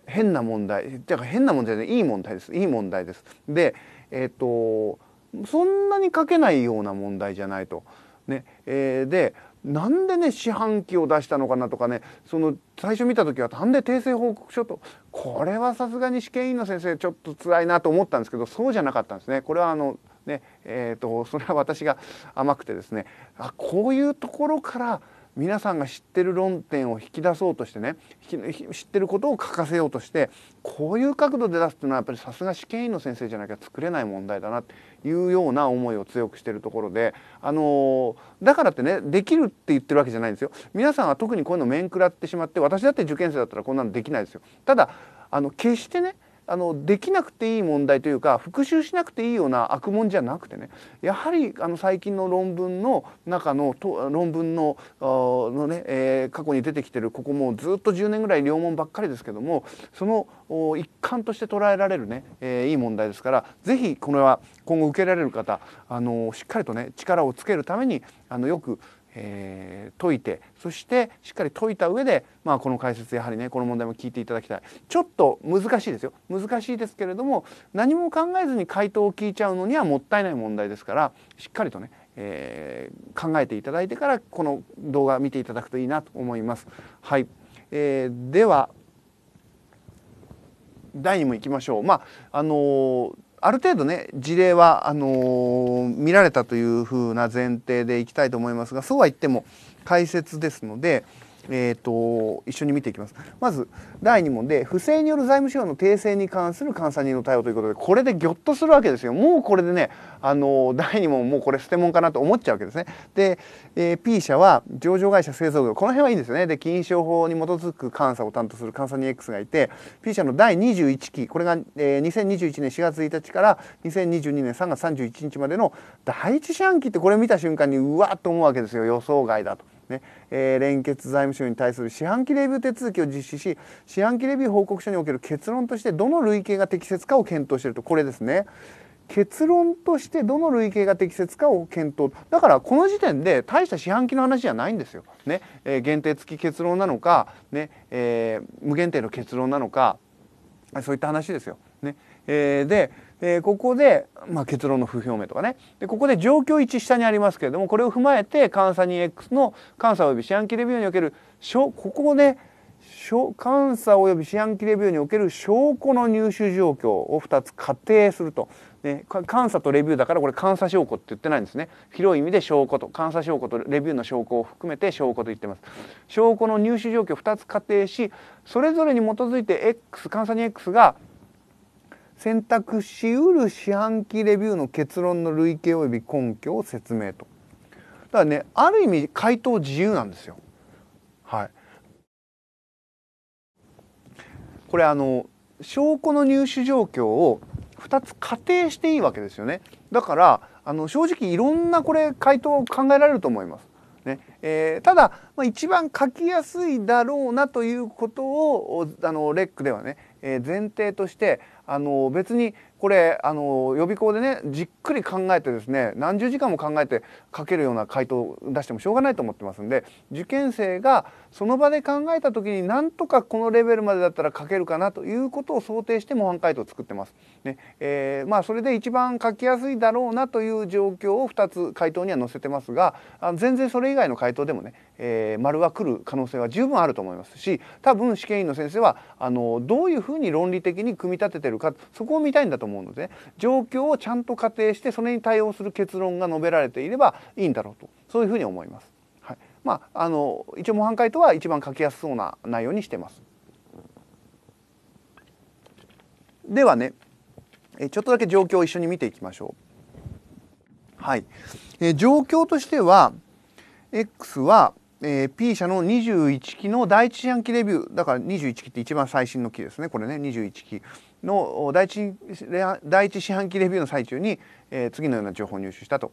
変な問題てか変な問題でいい問題ですいい問題です。でえっ、ー、とそんなに書けないような問題じゃないと。ねえー、でなんでね四半期を出したのかなとかねその最初見た時はなんで訂正報告書とこれはさすがに試験委員の先生ちょっと辛いなと思ったんですけどそうじゃなかったんですね。これはあのねえーとそれは私が甘くてですねあこういうところから皆さんが知ってる論点を引き出そうとしてね知ってることを書かせようとしてこういう角度で出すっていうのはやっぱりさすが試験員の先生じゃなきゃ作れない問題だなっていうような思いを強くしてるところで、あのー、だからってねできるって言ってるわけじゃないんですよ。皆さんは特にこういうの面食らってしまって私だって受験生だったらこんなのできないですよ。ただあの決してねあのできなくていい問題というか復習しなくていいような悪問じゃなくてねやはりあの最近の論文の中のと論文ののね、えー、過去に出てきてるここもずっと10年ぐらい両問ばっかりですけどもその一環として捉えられるね、えー、いい問題ですから是非これは今後受けられる方あのしっかりとね力をつけるためにあのよくえー、解いてそしてしっかり解いた上で、まあ、この解説やはりねこの問題も聞いていただきたいちょっと難しいですよ難しいですけれども何も考えずに回答を聞いちゃうのにはもったいない問題ですからしっかりとね、えー、考えていただいてからこの動画見ていただくといいなと思います。はい、えー、では第2問いきましょう。まああのーある程度ね事例はあのー、見られたというふうな前提でいきたいと思いますがそうは言っても解説ですので。えーと、一緒に見ていきますまず第2問で不正による財務省の訂正に関する監査人の対応ということでこれでぎょっとするわけですよもうこれでねあの第2問もうこれ捨て物かなと思っちゃうわけですねで、えー、P 社は上場会社製造業この辺はいいんですよねで金賞法に基づく監査を担当する監査人 X がいて P 社の第21期これが、えー、2021年4月1日から2022年3月31日までの第一四半期ってこれ見た瞬間にうわっと思うわけですよ予想外だと。ね、えー、連結財務省に対する四半期レビュー手続きを実施し四半期レビュー報告書における結論としてどの類型が適切かを検討しているとこれですね。結論としてどの類型が適切かを検討だからこの時点で大した四半期の話じゃないんですよ。ねえー、限定付き結論なのか、ねえー、無限定の結論なのかそういった話ですよ。ねえー、でえー、ここで、まあ、結論の不表明とかねでここで状況1下にありますけれどもこれを踏まえて監査 2X の監査及び四半期レビューにおけるここをね、監査及び四半期レビューにおける証拠の入手状況を2つ仮定すると。ね、監査とレビューだからこれ監査証拠って言ってないんですね広い意味で証拠と監査証拠とレビューの証拠を含めて証拠と言ってます証拠の入手状況を2つ仮定しそれぞれに基づいて X 監査に x が「選択しうる四半期レビューの結論の類型及び根拠を説明と。だからね、ある意味回答自由なんですよ。はい。これあの、証拠の入手状況を二つ仮定していいわけですよね。だから、あの正直いろんなこれ回答を考えられると思います。ねえー、ただ、まあ、一番書きやすいだろうなということをあのレックではね、えー、前提としてあの別にこれあの予備校でねじっくり考えてですね何十時間も考えて書けるような回答を出してもしょうがないと思ってますんで受験生がその場で考えた時になんとかこのレベルまでだったら書けるかなということを想定して模範解答を作ってます。ねえー、まあ、それで一番書きやすいだろうなという状況を2つ回答には載せてますがあ全然それ以外の回答でもね、えー、丸は来る可能性は十分あると思いますし多分試験員の先生はあのどういうふうに論理的に組み立ててるかそこを見たいんだと思います。思うんで状況をちゃんと仮定してそれに対応する結論が述べられていればいいんだろうとそういうふうに思います。はい、まああの一応模範解答は一番書きやすそうな内容にしてます。ではねえちょっとだけ状況を一緒に見ていきましょう。はい、え状況としては X は、えー、P 社の21期の第一四半期レビューだから21期って一番最新の期ですねこれね21期の第一四半期レビューの最中に、えー、次のような情報を入手したと。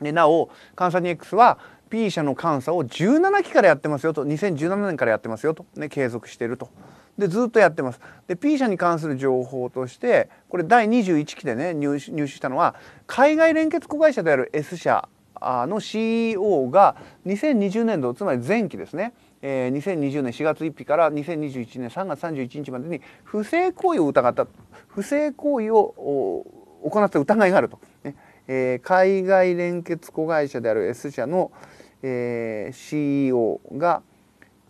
でなお監査 2X は P 社の監査を17期からやってますよと2017年からやってますよと、ね、継続してると。でずっとやってます。で P 社に関する情報としてこれ第21期でね入手したのは海外連結子会社である S 社の CEO が2020年度つまり前期ですねえー、2020年4月1日から2021年3月31日までに不正行為を疑った不正行為を行った疑いがあると、ねえー、海外連結子会社である S 社の、えー、CEO が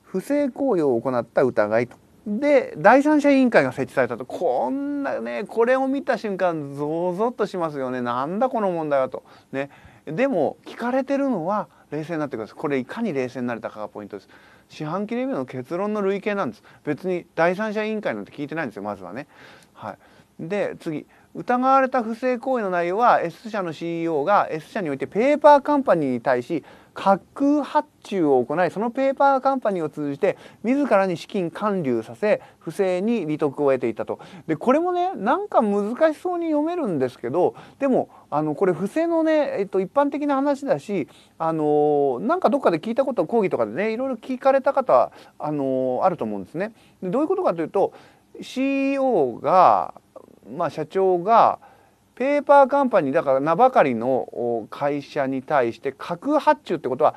不正行為を行った疑いと。で第三者委員会が設置されたとこんなねこれを見た瞬間ぞぞっとしますよねなんだこの問題はと。ね、でも聞かれてるのは冷静になってくださいこれいかに冷静になれたかがポイントです。四半期レビューの結論の累計なんです別に第三者委員会なんて聞いてないんですよまずはね。はい、で次疑われた不正行為の内容は S 社の CEO が S 社においてペーパーカンパニーに対し架空発注を行いそのペーパーカンパニーを通じて自らに資金還流させ不正に利得を得ていたとでこれもねなんか難しそうに読めるんですけどでもあのこれ不正のね、えっと、一般的な話だしあのなんかどっかで聞いたこと講義とかでねいろいろ聞かれた方あのあると思うんですね。でどういうことかというと CEO が、まあ、社長がペーパーカンパニーだから名ばかりの会社に対して核発注ってことは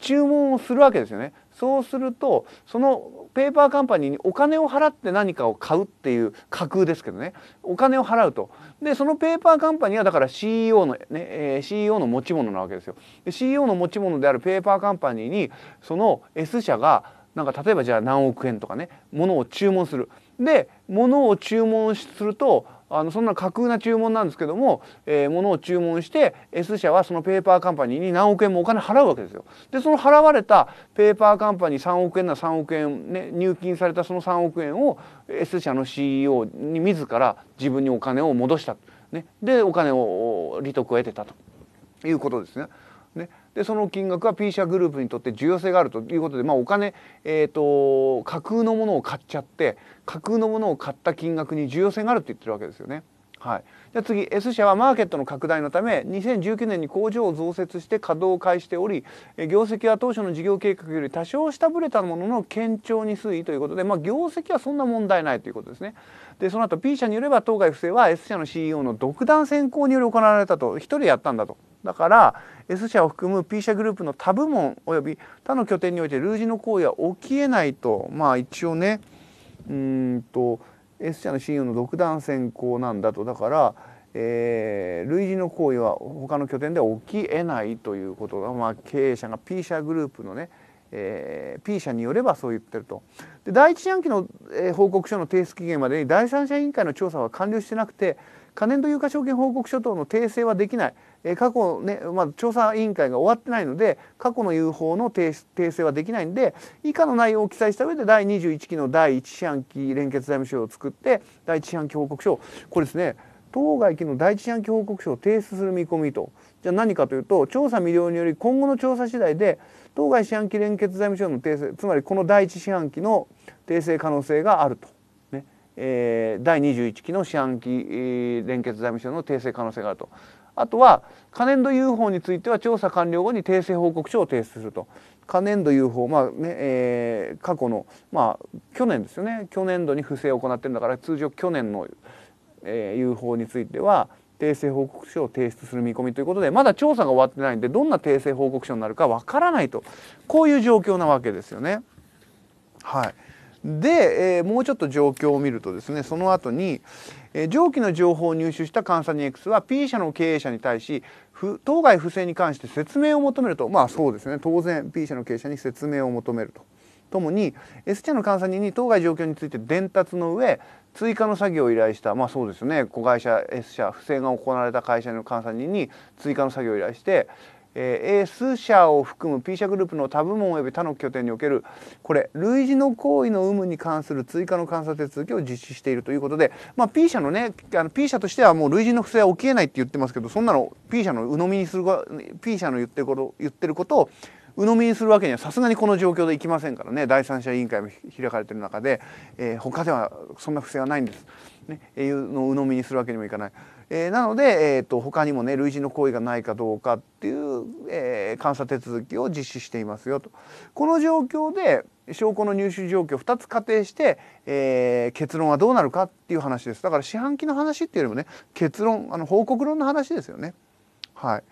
注文をするわけですよね。そうするとそのペーパーカンパニーにお金を払って何かを買うっていう架空ですけどねお金を払うとでそのペーパーカンパニーはだから CEO の、ねえー、CEO の持ち物なわけですよで CEO の持ち物であるペーパーカンパニーにその S 社がなんか例えばじゃあ何億円とかね物を注文するで物を注文するとあのそんな架空な注文なんですけども、えー、物を注文して S 社はそのペーパーカンパニーに何億円もお金払うわけですよ。でその払われたペーパーカンパニー3億円な3億円、ね、入金されたその3億円を S 社の CEO に自ら自分にお金を戻した、ね、でお金を利得を得てたということですね。ねでその金額は P 社グループにとって重要性があるということで、まあ、お金、えーと、と架空のものを買っちゃって架空のものを買った金額に重要性があるって言ってるわけですよね。はい、次 S 社はマーケットの拡大のため2019年に工場を増設して稼働を開始しており業績は当初の事業計画より多少下振れたものの堅調に推移ということで、まあ、業績はそんな問題ないということですね。でその後 P 社によれば当該不正は S 社の CEO の独断専考により行われたと1人やったんだと。だから S 社を含む P 社グループの他部門及び他の拠点において類似の行為は起きえないとまあ一応ねうんと S 社の信用の独断専行なんだとだから、えー、類似の行為は他の拠点では起きえないということが、まあ、経営者が P 社グループのね、えー、P 社によればそう言ってると。で第一四半期の、えー、報告書の提出期限までに第三者委員会の調査は完了してなくて可燃度有価証券報告書等の訂正はできないえ過去ね、まあ、調査委員会が終わってないので過去の UFO の訂正はできないんで以下の内容を記載した上で第21期の第1四半期連結財務省を作って第1四半期報告書これですね当該期の第一四半期報告書を提出する見込みとじゃあ何かというと調査未了により今後の調査次第で当該四半期連結財務省の訂正つまりこの第一四半期の訂正可能性があると、えー、第21期の四半期、連結財務省の訂正可能性があるとあとは可燃度 UFO については調査完了後に訂正報告書を提出すると可燃度 UFO まあね、えー、過去のまあ去年ですよね去年度に不正を行ってるんだから通常去年の、えー、UFO については訂正報告書を提出する見込みということでまだ調査が終わってないんでどんな訂正報告書になるかわからないとこういう状況なわけですよね。はい、で、えー、もうちょっと状況を見るとですねその後に、え上記の情報を入手した監サニ x は P 社の経営者に対し当該不正に関して説明を求めるとまあそうですね当然 P 社の経営者に説明を求めると。ともに S 社の監査人に当該状況について伝達の上追加の作業を依頼したまあそうですね子会社 S 社不正が行われた会社の監査人に追加の作業を依頼して、えー、数社を含む P 社グループの他部門及び他の拠点におけるこれ類似の行為の有無に関する追加の監査手続きを実施しているということで、まあ、P 社のねあの P 社としてはもう類似の不正は起きえないって言ってますけどそんなの P 社の鵜呑みにする P 社の言ってること言ってることを鵜呑みにするわけにはさすがにこの状況でいきませんからね第三者委員会も開かれてる中で、えー、他ではそんな不正はないんです、ね、いうのを鵜呑みにするわけにもいかない。えー、なので、えーと、他にもね類似の行為がないかどうかっていう、えー、監査手続きを実施していますよと。この状況で証拠の入手状況を2つ仮定して、えー、結論はどうなるかっていう話ですだから四半期の話っていうよりもね結論あの報告論の話ですよね。はい、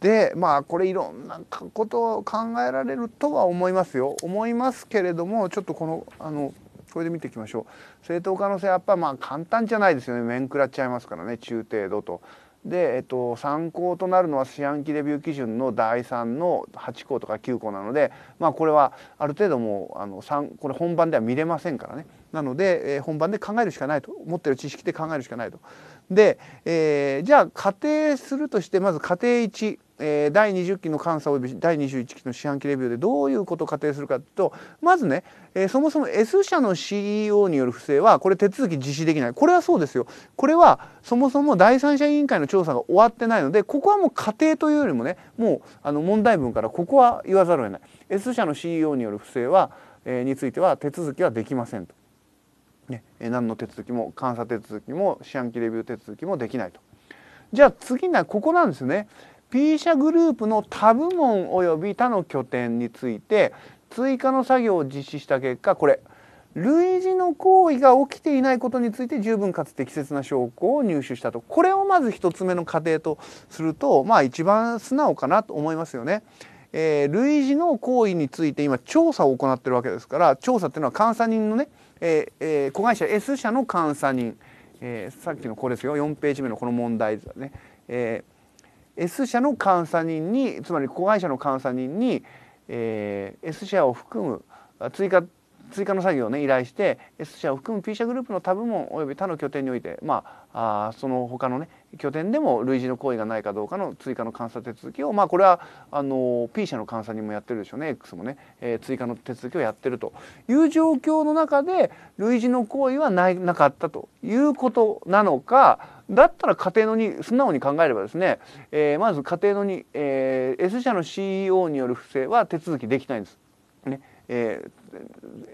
でまあこれいろんなことを考えられるとは思いますよ思いますけれどもちょっとこのあのこれで見ていきましょう正当可能性やっぱまあ簡単じゃないですよね面食らっちゃいますからね中程度と。で、えっと、参考となるのは四半期レビュー基準の第3の8項とか9項なので、まあ、これはある程度もうあのこれ本番では見れませんからねなので、えー、本番で考えるしかないと持ってる知識で考えるしかないとで、えー、じゃあ仮定するとしてまず仮定1。えー、第20期の監査及び第21期の四半期レビューでどういうことを仮定するかというとまずね、えー、そもそも S 社の CEO による不正はこれ手続き実施できないこれはそうですよこれはそもそも第三者委員会の調査が終わってないのでここはもう仮定というよりもねもうあの問題文からここは言わざるを得ない S 社の CEO による不正は、えー、については手続きはできませんと。ね、何の手続きも監査手続きも四半期レビュー手続きもできないと。じゃあ次なここなんですね。P 社グループの他部門及び他の拠点について追加の作業を実施した結果これ類似の行為が起きていないことについて十分かつ適切な証拠を入手したとこれをまず1つ目の過程とするとまあ一番素直かなと思いますよね。えー、類似の行為について今調査を行ってるわけですから調査っていうのは監査人のね、えーえー、子会社 S 社の監査人、えー、さっきのこれですよ4ページ目のこの問題ですね、えー、S 社の監査人につまり子会社の監査人に、えー、S 社を含む追加追加の作業をね依頼して S 社を含む P 社グループの他部門よび他の拠点においてまああその他のね拠点でも類似の行為がないかどうかの追加の監査手続きをまあこれはあの P 社の監査にもやってるでしょうね X もね、えー、追加の手続きをやってるという状況の中で類似の行為はないなかったということなのかだったら家庭のに素直に考えればですね、えー、まず家庭のに、えー、S 社の CEO による不正は手続きできないんです。ねえ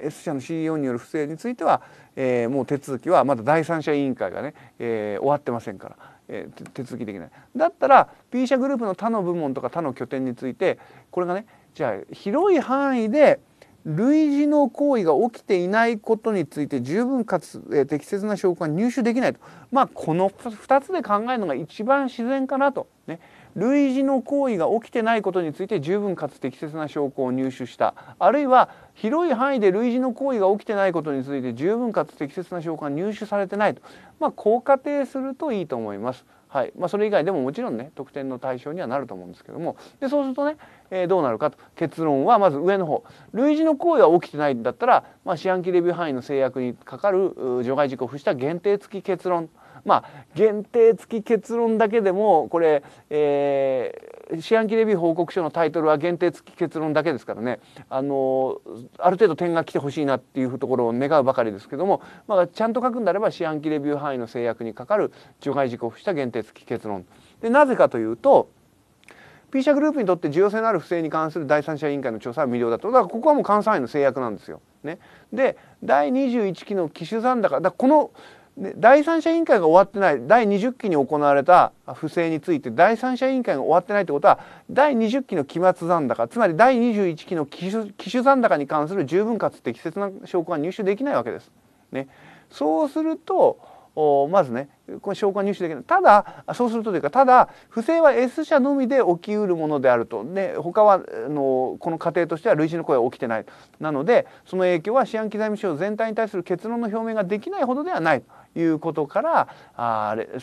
ー、S 社の CEO による不正については、えー、もう手続きはまだ第三者委員会がね、えー、終わってませんから。えー、手続きできないだったら B 社グループの他の部門とか他の拠点についてこれがねじゃあ広い範囲で類似の行為が起きていないことについて十分かつ、えー、適切な証拠が入手できないとまあこの2つで考えるのが一番自然かなとね類似の行為が起きてないことについて十分かつ適切な証拠を入手したあるいは広い範囲で類似の行為が起きてないことについて十分かつ適切な証拠が入手されてないと、まあ、こう仮定するといいと思います。はいまあ、それ以外でももちろんね特典の対象にはなると思うんですけどもでそうするとね、えー、どうなるかと結論はまず上の方類似の行為は起きてないんだったら、まあ、四半期レビュー範囲の制約にかかる除外事項を付した限定付き結論まあ、限定付き結論だけでもこれ、えー、四半期レビュー報告書のタイトルは限定付き結論だけですからね、あのある程度点が来てほしいなっていうところを願うばかりですけども、まあ、ちゃんと書くんであれば四半期レビュー範囲の制約にかかる除外事項を付した限定付き結論。でなぜかというと P 社グループにとって重要性のある不正に関する第三者委員会の調査は未了だとだからここはもう監査員の制約なんですよ。ね、で第21期の機種残高だこので第三者委員会が終わってない第20期に行われた不正について第三者委員会が終わってないってことは第20期の期末残高つまり第21期の期種残高に関する十分かつ適切な証拠が入手できないわけです。ね、そうするとまずねこの証拠は入手できないただそうするとというかただ不正は S 社のみで起きうるものであるとで他はあのこの過程としては類似の声は起きてないなのでその影響は試案財務省全体に対する結論の表明ができないほどではない。いうことからあレレ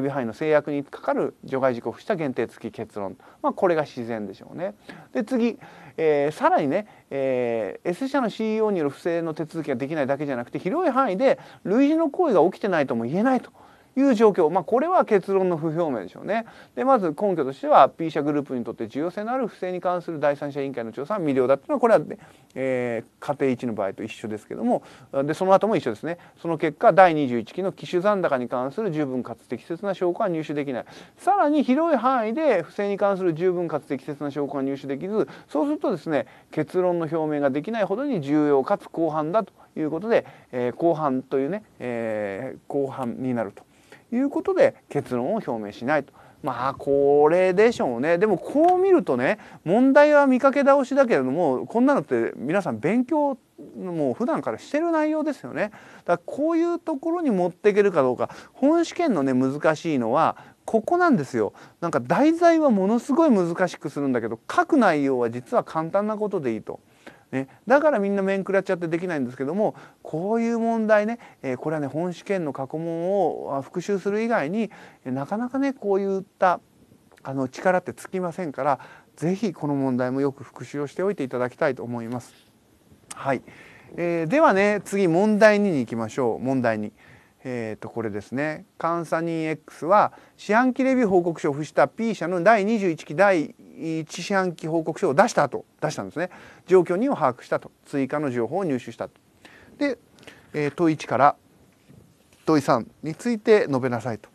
ビュー範囲の制約にかかる除外事項を付した限定付き結論、まあ、これが自然でしょうね。で次、えー、さらにね、えー、S 社の CEO による不正の手続きができないだけじゃなくて広い範囲で類似の行為が起きてないとも言えないと。いう状況、まあ、これは結論の不表明でしょうね。でまず根拠としては P 社グループにとって重要性のある不正に関する第三者委員会の調査は未了だっいうのはこれは、ね、えー、家庭一の場合と一緒ですけどもでその後も一緒ですねその結果第21期の機種残高に関する十分かつ適切な証拠は入手できないさらに広い範囲で不正に関する十分かつ適切な証拠が入手できずそうするとですね結論の表明ができないほどに重要かつ広範だということで、えー、広範というね、えー、広範になると。いうことで結論を表明しないと。まあこれでしょうねでもこう見るとね問題は見かけ倒しだけれどもこんなのって皆さん勉強もう普段からしてる内容ですよね。だからこういうところに持っていけるかどうか本試験のね難しいのはここなんですよなんか題材はものすごい難しくするんだけど書く内容は実は簡単なことでいいと。ね、だからみんな面食らっちゃってできないんですけどもこういう問題ね、えー、これはね本試験の過去問を復習する以外になかなかねこういったあの力ってつきませんから是非この問題もよく復習をしておいていただきたいと思います。はい、えー、ではね次問題2に行きましょう問題2。えー、とこれですね監査人 X は四半期レビュー報告書を付した P 社の第21期第1四半期報告書を出した後出したんですね状況にを把握したと追加の情報を入手したとで、えー、問1から問3について述べなさいと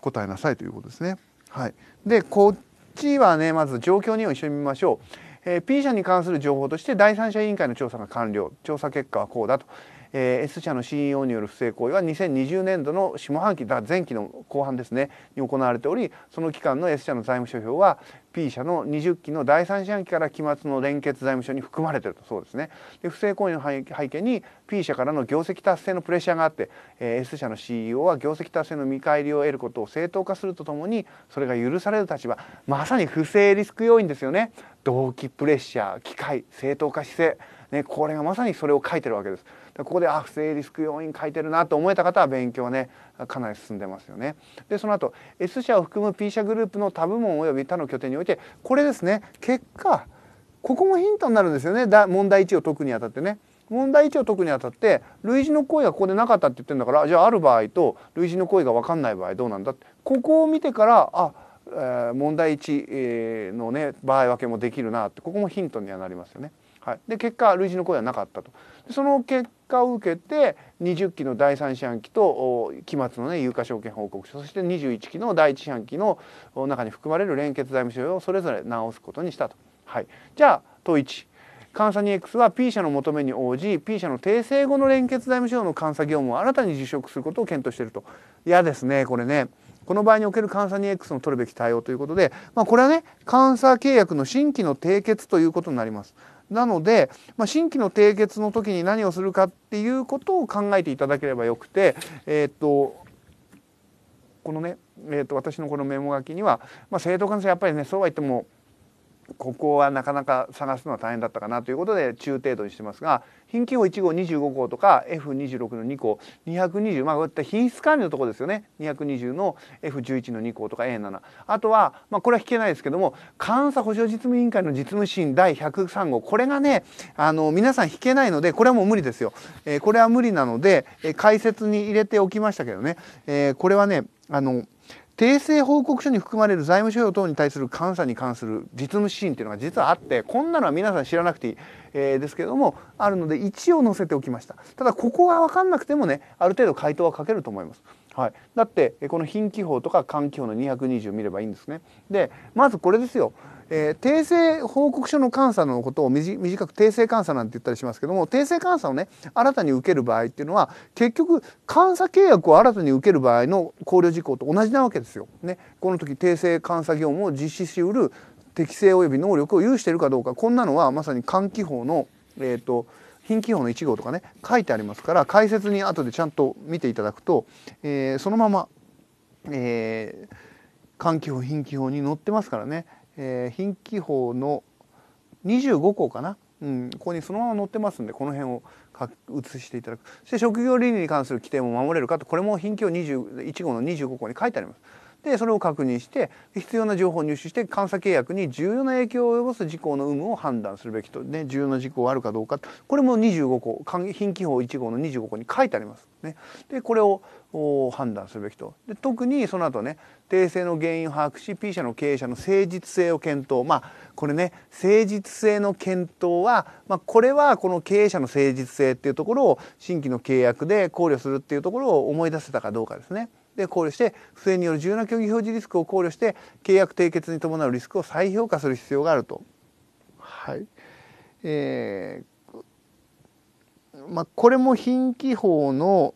答えなさいということですね。はい、でこっちはねまず状況2を一緒に見ましょう。えー、P 社に関する情報として第三者委員会の調査が完了調査結果はこうだと、え S 社の CEO による不正行為は2020年度の下半期だ前期の後半ですねに行われておりその期間の S 社の財務諸表は P 社の20期の第3四半期から期末の連結財務所に含まれてるとそうですねで不正行為の背景に P 社からの業績達成のプレッシャーがあって、え S 社の CEO は業績達成の見返りを得ることを正当化するとともにそれが許される立場まさに不正リスク要因ですよね動機プレッシャー機械正当化姿勢ね、これがまさにそれを書いてるわけです。ここであ不正リスク要因書いてるなと思えた方は勉強ねかなり進んでますよね。でその後 S 社を含む P 社グループの他部門及び他の拠点においてこれですね結果ここもヒントになるんですよねだ問題1を解くにあたってね。問題1を解くにあたって類似の行為がここでなかったって言ってるんだからじゃあある場合と類似の行為が分かんない場合どうなんだってここを見てからあ問題1のね場合分けもできるなってここもヒントにはなりますよね。はい、で結果類似の声はなかったと。その結果を受けて20期の第3四半期と期末のね有価証券報告書そして21期の第1四半期の中に含まれる連結財務省をそれぞれ直すことにしたと。はい、じゃあ問1監査 2X は P 社の求めに応じ P 社の訂正後の連結財務省の監査業務を新たに辞職することを検討していると嫌ですねこれねこの場合における監査 2X の取るべき対応ということで、まあ、これはね監査契約の新規の締結ということになります。なので、まあ、新規の締結の時に何をするかっていうことを考えていただければよくて、えー、っとこのね、えー、っと私のこのメモ書きには、まあ、正当関係やっぱりねそうは言ってもここはなかなか探すのは大変だったかなということで中程度にしてますが品記号1号25号とか F26 の2号220まあこういった品質管理のところですよね220の F11 の2号とか A7 あとは、まあ、これは引けないですけども監査保助実務委員会の実務審第103号これがねあの皆さん引けないのでこれはもう無理ですよ、えー、これは無理なので、えー、解説に入れておきましたけどね、えー、これはねあの訂正報告書に含まれる財務諸表等に対する監査に関する実務指針っていうのが実はあってこんなのは皆さん知らなくていい、えー、ですけどもあるので一応載せておきましたただここが分かんなくてもねある程度回答は書けると思います、はい、だってこの貧規法とか換規法の220見ればいいんですねでまずこれですよえー、訂正報告書の監査のことを短く訂正監査なんて言ったりしますけども訂正監査をね新たに受ける場合っていうのは結局監査契約を新たに受ける場合の考慮事項と同じなわけですよ。ね、この時訂正監査業務を実施しうる適性及び能力を有しているかどうかこんなのはまさに換気法の、えーと、品規法の1号とかね書いてありますから解説に後でちゃんと見ていただくと、えー、そのまま、えー、換気法品規法に載ってますからね。えー、品規法の25項かな、うん、ここにそのまま載ってますんでこの辺を写していただくそして職業倫理に関する規定も守れるかとこれも品規法1号の25項に書いてあります。でそれを確認して必要な情報を入手して監査契約に重要な影響を及ぼす事項の有無を判断するべきと、ね、重要な事項があるかどうかこれも25項品規法1号の25項に書いてあります。ね、でこれを判断すべきとで特にその後ね訂正の原因を把握し P 社の経営者の誠実性を検討まあこれね誠実性の検討は、まあ、これはこの経営者の誠実性っていうところを新規の契約で考慮するっていうところを思い出せたかどうかですね。で考慮して不正による重要な虚偽表示リスクを考慮して契約締結に伴うリスクを再評価する必要があると。はいえーまあ、これも品規法の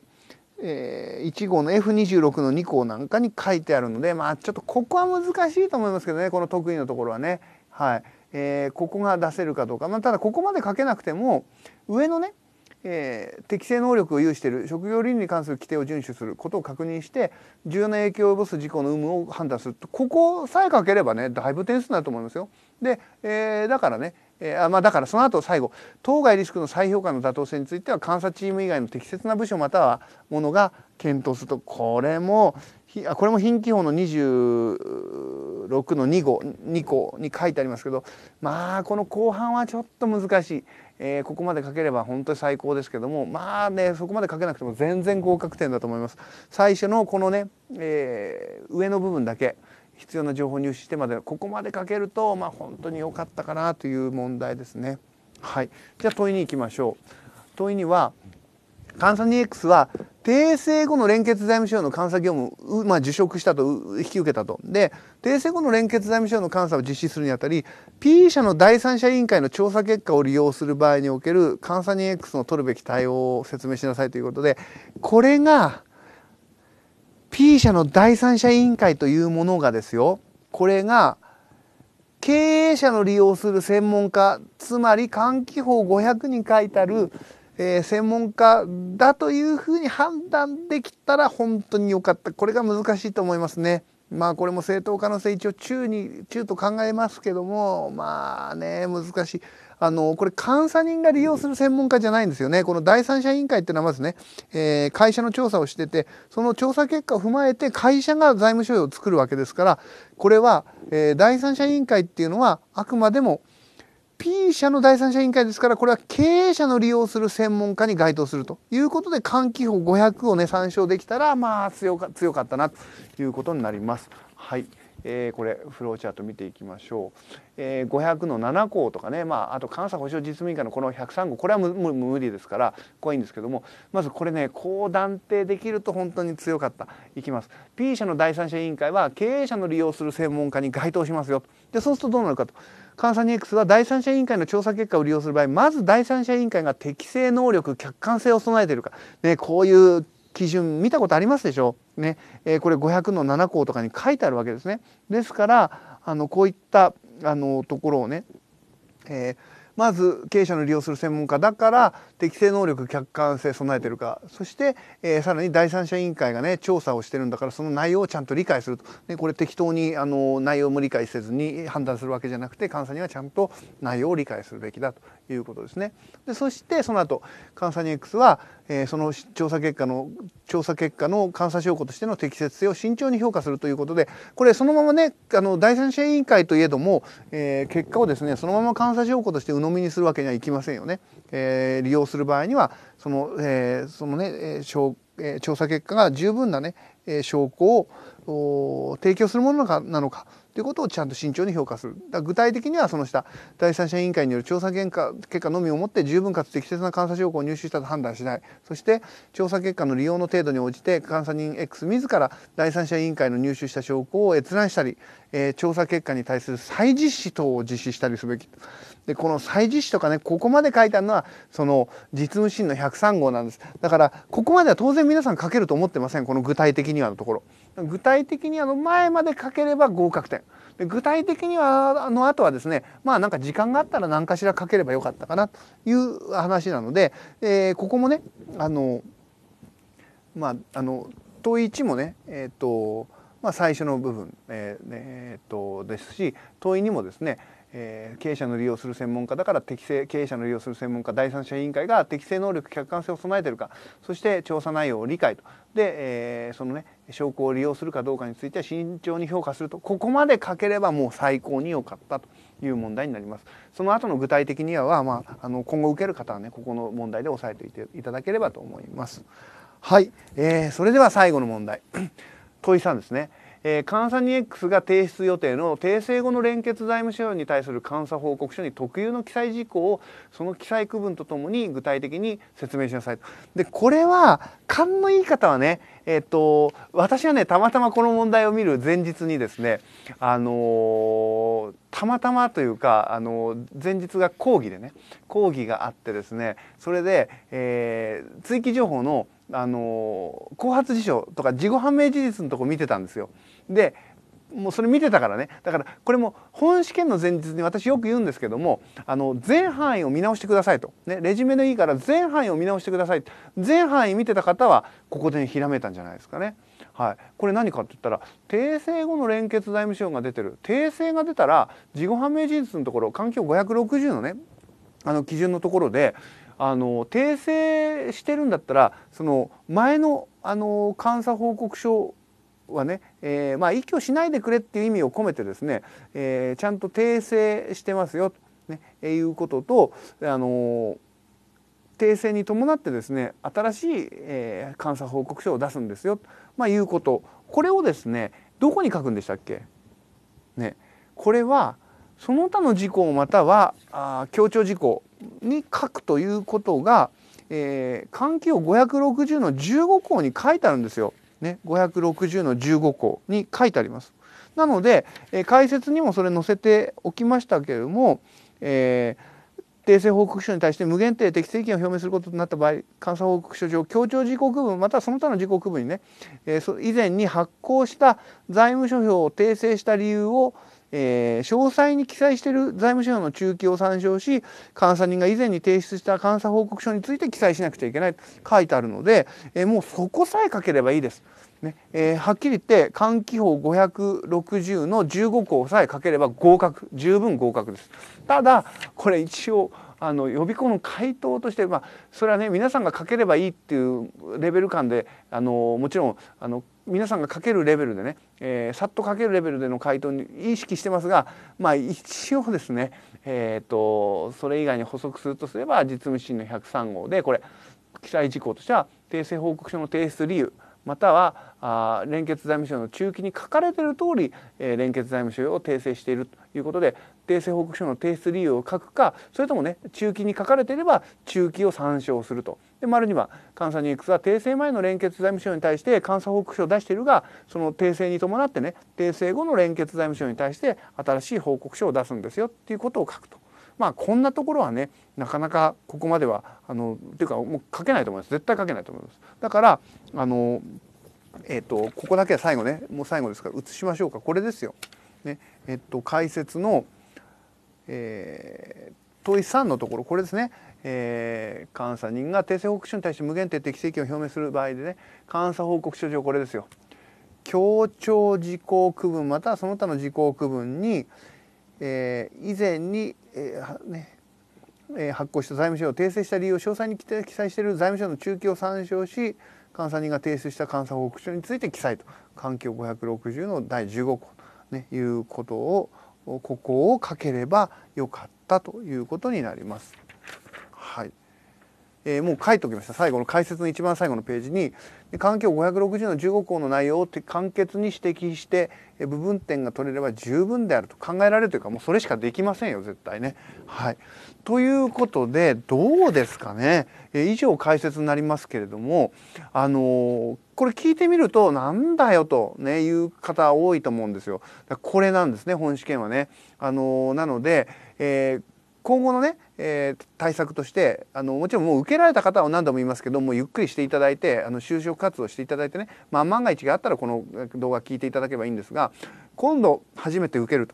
えー、1号の F26 の2項なんかに書いてあるのでまあちょっとここは難しいと思いますけどねこの得意のところはね。はいえー、ここが出せるかどうか、まあ、ただここまで書けなくても上のね、えー、適正能力を有している職業倫理に関する規定を遵守することを確認して重要な影響を及ぼす事項の有無を判断するとここさえ書ければねだいぶ点数になると思いますよ。で、えー、だからねえー、まあ、だからその後最後当該リスクの再評価の妥当性については監査チーム以外の適切な部署またはものが検討するとこれもこれも品規法の26の2号2項に書いてありますけどまあこの後半はちょっと難しい、えー、ここまで書ければ本当に最高ですけどもまあねそこまで書けなくても全然合格点だと思います。最初のこのね、えー、上の部分だけ必要な情報を入手してまでここまでかけるとまあ本当に良かったかなという問題ですね。はい、じゃあ問いに行きましょう。問いには監査 2X は訂正後の連結財務省の監査業務を、まあ、受職したと引き受けたと。で訂正後の連結財務省の監査を実施するにあたり P 社の第三者委員会の調査結果を利用する場合における監査 2X の取るべき対応を説明しなさいということでこれが P 社の第三者委員会というものがですよこれが経営者の利用する専門家つまり換気法500に書いてある、えー、専門家だというふうに判断できたら本当に良かったこれが難しいと思いますね。まあこれも正当化の成長中に中と考えますけどもまあね難しいあのこれ監査人が利用する専門家じゃないんですよねこの第三者委員会っていうのはまずね、えー、会社の調査をしててその調査結果を踏まえて会社が財務省を作るわけですからこれは、えー、第三者委員会っていうのはあくまでも P 社の第三者委員会ですからこれは経営者の利用する専門家に該当するということで換気法500をね参照できたらまあ強かったなということになります。はいえー、これフローチャート見ていきましょう、えー、500の7項とかね、まあ、あと監査保障実務委員会のこの103号これは無理ですから怖いんですけどもまずこれねこう断定できると本当に強かったいきます P 社の第三者委員会は経営者の利用する専門家に該当しますよでそうするとどうなるかと監査 2X は第三者委員会の調査結果を利用する場合まず第三者委員会が適正能力客観性を備えているか、ね、こういう基準見たことありますでしょねえー、これ500の7項とかに書いてあるわけですね。ですからあのこういったあのところをね、えー、まず経営者の利用する専門家だから適正能力客観性備えてるかそして、えー、さらに第三者委員会がね調査をしてるんだからその内容をちゃんと理解すると、ね、これ適当にあの内容も理解せずに判断するわけじゃなくて監査にはちゃんと内容を理解するべきだということですね。でそしてその後監査 2X は、えー、その調査結果の調査結果の監査証拠としての適切性を慎重に評価するということでこれそのままねあの第三者委員会といえども、えー、結果をですねそのまま監査証拠として鵜呑みにするわけにはいきませんよね。えー、利用する場合にはその,、えそのね証調査結果が十分なね証拠を提供するものなのかということをちゃんと慎重に評価するだ具体的にはその下第三者委員会による調査結果結果のみをもって十分かつ適切な監査証拠を入手したと判断しないそして調査結果の利用の程度に応じて監査人 X 自ら第三者委員会の入手した証拠を閲覧したり、えー、調査結果に対する再実施等を実施したりすべきでこの再実施とかねここまで書いてあるのはその実務審の103号なんですだからここまでは当然皆さん書けると思ってませんこの具体的にはのところ具体的にあの前まで書ければ合格点で具体的にはあの後はですねまあなんか時間があったら何かしらかければよかったかなという話なので、えー、ここもねあのまああの問い1もねえっ、ー、とまあ最初の部分、えー、えー、とですし問い2もですねえー、経営者の利用する専門家だから適正経営者の利用する専門家第三者委員会が適正能力客観性を備えているかそして調査内容を理解とで、えー、そのね証拠を利用するかどうかについては慎重に評価するとここまで書ければもう最高に良かったという問題になりますその後の具体的には、まあ、あの今後受ける方はねここの問題で押さえていていただければと思いますはい、えー、それでは最後の問題問いんですねえー、監査 2X が提出予定の訂正後の連結財務諸表に対する監査報告書に特有の記載事項をその記載区分とともに具体的に説明しなさいでこれは勘のいい方はねえっ、ー、と私はねたまたまこの問題を見る前日にですねあのー、たまたまというか、あの前日が講義でね講義があってですねそれで、えー、追記情報のあの後発事象とか事後判明事実のとこ見てたんですよ。でもうそれ見てたからねだからこれも本試験の前日に私よく言うんですけどもあの全範囲を見直してくださいと、ね、レジュメのいいから全範囲を見直してください全範囲見てた方はここでひらめいたんじゃないですかね。はい、これ何かって言ったら訂正後の連結財務省が出てる訂正が出たら事後判明事実のところ環境560のねあの基準のところであの訂正してるんだったらその前のあの監査報告書はね、えー、まあ一挙しないでくれっていう意味を込めてですね、えー、ちゃんと訂正してますよと、ね、いうことと、あのー、訂正に伴ってですね新しい、えー、監査報告書を出すんですよと、まあ、いうことこれをですねどこに書くんでしたっけ、ね、これはその他の事項またはあ強調事項に書くということが、えー、環境560の15項に書いてあるんですよ。ね、560の15項に書いてあります。なので、え解説にもそれ載せておきましたけれども、えー、訂正報告書に対して無限定的意見を表明することとなった場合監査報告書上協調事項区分またその他の事項区分にね、えー、以前に発行した財務諸表を訂正した理由をえー、詳細に記載している財務資料の中期を参照し監査人が以前に提出した監査報告書について記載しなくちゃいけないと書いてあるので、えー、もうそこさえ書ければいいです。ねえー、はっきり言って換気法560の15項さえ書ければ合格十分合格です。ただこれ一応あの予備校の回答として、まあ、それはね皆さんが書ければいいっていうレベル感であのもちろんあの皆さんが書けるレベルでね、えー、さっと書けるレベルでの回答に意識してますがまあ一応ですねえっ、ー、とそれ以外に補足するとすれば実務審の103号でこれ記載事項としては訂正報告書の提出理由またはあ連結財務省の中期に書かれている通り、えー、連結財務省を訂正しているということで訂正報告書の提出理由を書くかそれともね中期に書かれていれば中期を参照すると。で丸には監査ニックスは訂正前の連結財務省に対して監査報告書を出しているがその訂正に伴ってね訂正後の連結財務省に対して新しい報告書を出すんですよっていうことを書くと。まあこんなところはねなかなかここまではあのっていうかもう書けないと思います絶対書けないと思います。だからあのえっ、ー、とここだけは最後ねもう最後ですから写しましょうかこれですよ。ねえっ、ー、と解説の「えー、問い3のところこれですね、えー、監査人が訂正報告書に対して無限定的請求を表明する場合でね監査報告書上これですよ協調事項区分またはその他の事項区分に、えー、以前に、えーねえ発行した財務省を訂正した理由を詳細に記載している財務省の中期を参照し監査人が提出した監査報告書について記載と環境560の第15項と、ね、いうことをここをかければよかったということになります。えー、もう書いておきました最後の解説の一番最後のページに「環境560の15項の内容を簡潔に指摘して、え部分点が取れれば十分である」と考えられるというかもうそれしかできませんよ絶対ね。はい、ということでどうですかね、えー、以上解説になりますけれども、あのー、これ聞いてみるとなんだよと、ね、いう方多いと思うんですよ。これなんですね本試験はね。あのー、なので、えー、今後のねえー、対策としてあのもちろんもう受けられた方は何度も言いますけどもゆっくりしていただいてあの就職活動していただいてね、まあ、万が一があったらこの動画聞いていただければいいんですが今度初めて受ける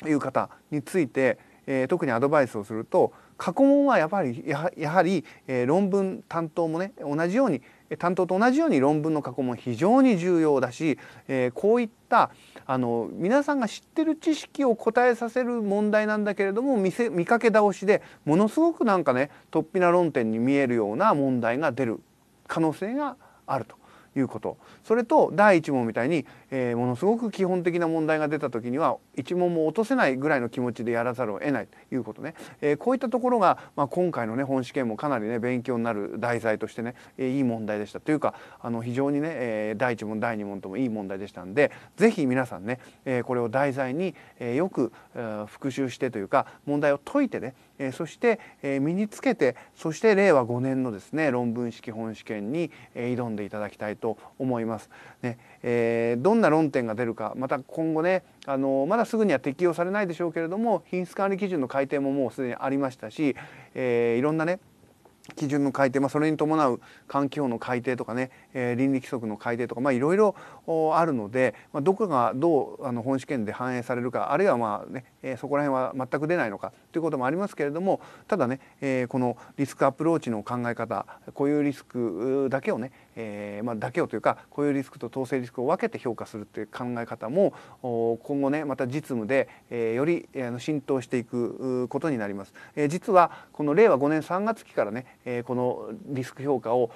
という方について、えー、特にアドバイスをすると過去問はやはりやはり、えー、論文担当もね同じように担当と同じように論文の過去も非常に重要だし、えー、こういったあの皆さんが知ってる知識を答えさせる問題なんだけれども見せ見かけ倒しでものすごくなんかね突飛な論点に見えるような問題が出る可能性があるということそれと第1問みたいに、えー、ものすごく基本的な問題が出た時には一問も落とせないぐらいの気持ちでやらざるを得ないということね、えー、こういったところが、まあ、今回の、ね、本試験もかなり、ね、勉強になる題材としてね、えー、いい問題でしたというかあの非常にね、えー、第1問第2問ともいい問題でしたんで是非皆さんね、えー、これを題材に、えー、よく、えー、復習してというか問題を解いてね、えー、そして、えー、身につけてそして令和5年のですね論文式本試験に、えー、挑んでいただきたいと思います。ねえー、どんな論点が出るかまた今後ねあのまだすぐには適用されないでしょうけれども品質管理基準の改定ももうすでにありましたし、えー、いろんなね基準の改定、まあ、それに伴う環境の改定とかね、えー、倫理規則の改定とか、まあ、いろいろあるので、まあ、どこがどうあの本試験で反映されるかあるいはまあね、えー、そこら辺は全く出ないのかということもありますけれどもただね、えー、このリスクアプローチの考え方こういうリスクだけをねえー、まあ、けをというか雇用リスクと統制リスクを分けて評価するっていう考え方も今後ねまた実務で、えー、より浸透していくことになります。えー、実はこの令和5年3月期からね、えこのリスク評価を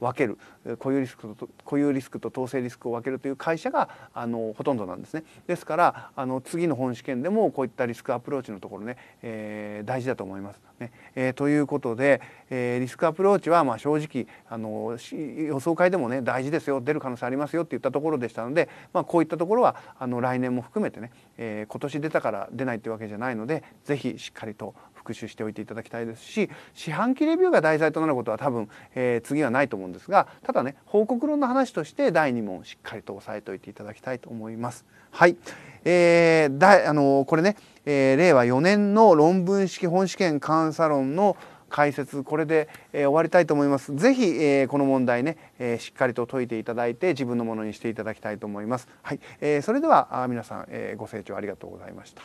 分ける固有リスクと固有リスクと統制リスクを分けるという会社があのほとんどなんですね。ですからあの次の本試験でもこういったリスクアプローチのところね、えー、大事だと思います。ねえー、ということで、えー、リスクアプローチはまあ正直あの予想会でもね大事ですよ出る可能性ありますよって言ったところでしたので、まあ、こういったところはあの来年も含めてね、えー、今年出たから出ないっていうわけじゃないので是非しっかりと復習しておいていただきたいですし四半期レビューが題材となることは多分、えー、次はないと思うんですがただね報告論の話として第2問しっかりと押さえておいていただきたいと思います。はい、えー、だあのこれね、えー、令和4年の論文式本試験監査論の解説これで、えー、終わりたいと思います。ぜひ、えー、この問題ね、えー、しっかりと解いていただいて自分のものにしていただきたいと思います。はい、えー、それではあ皆さん、えー、ご清聴ありがとうございました。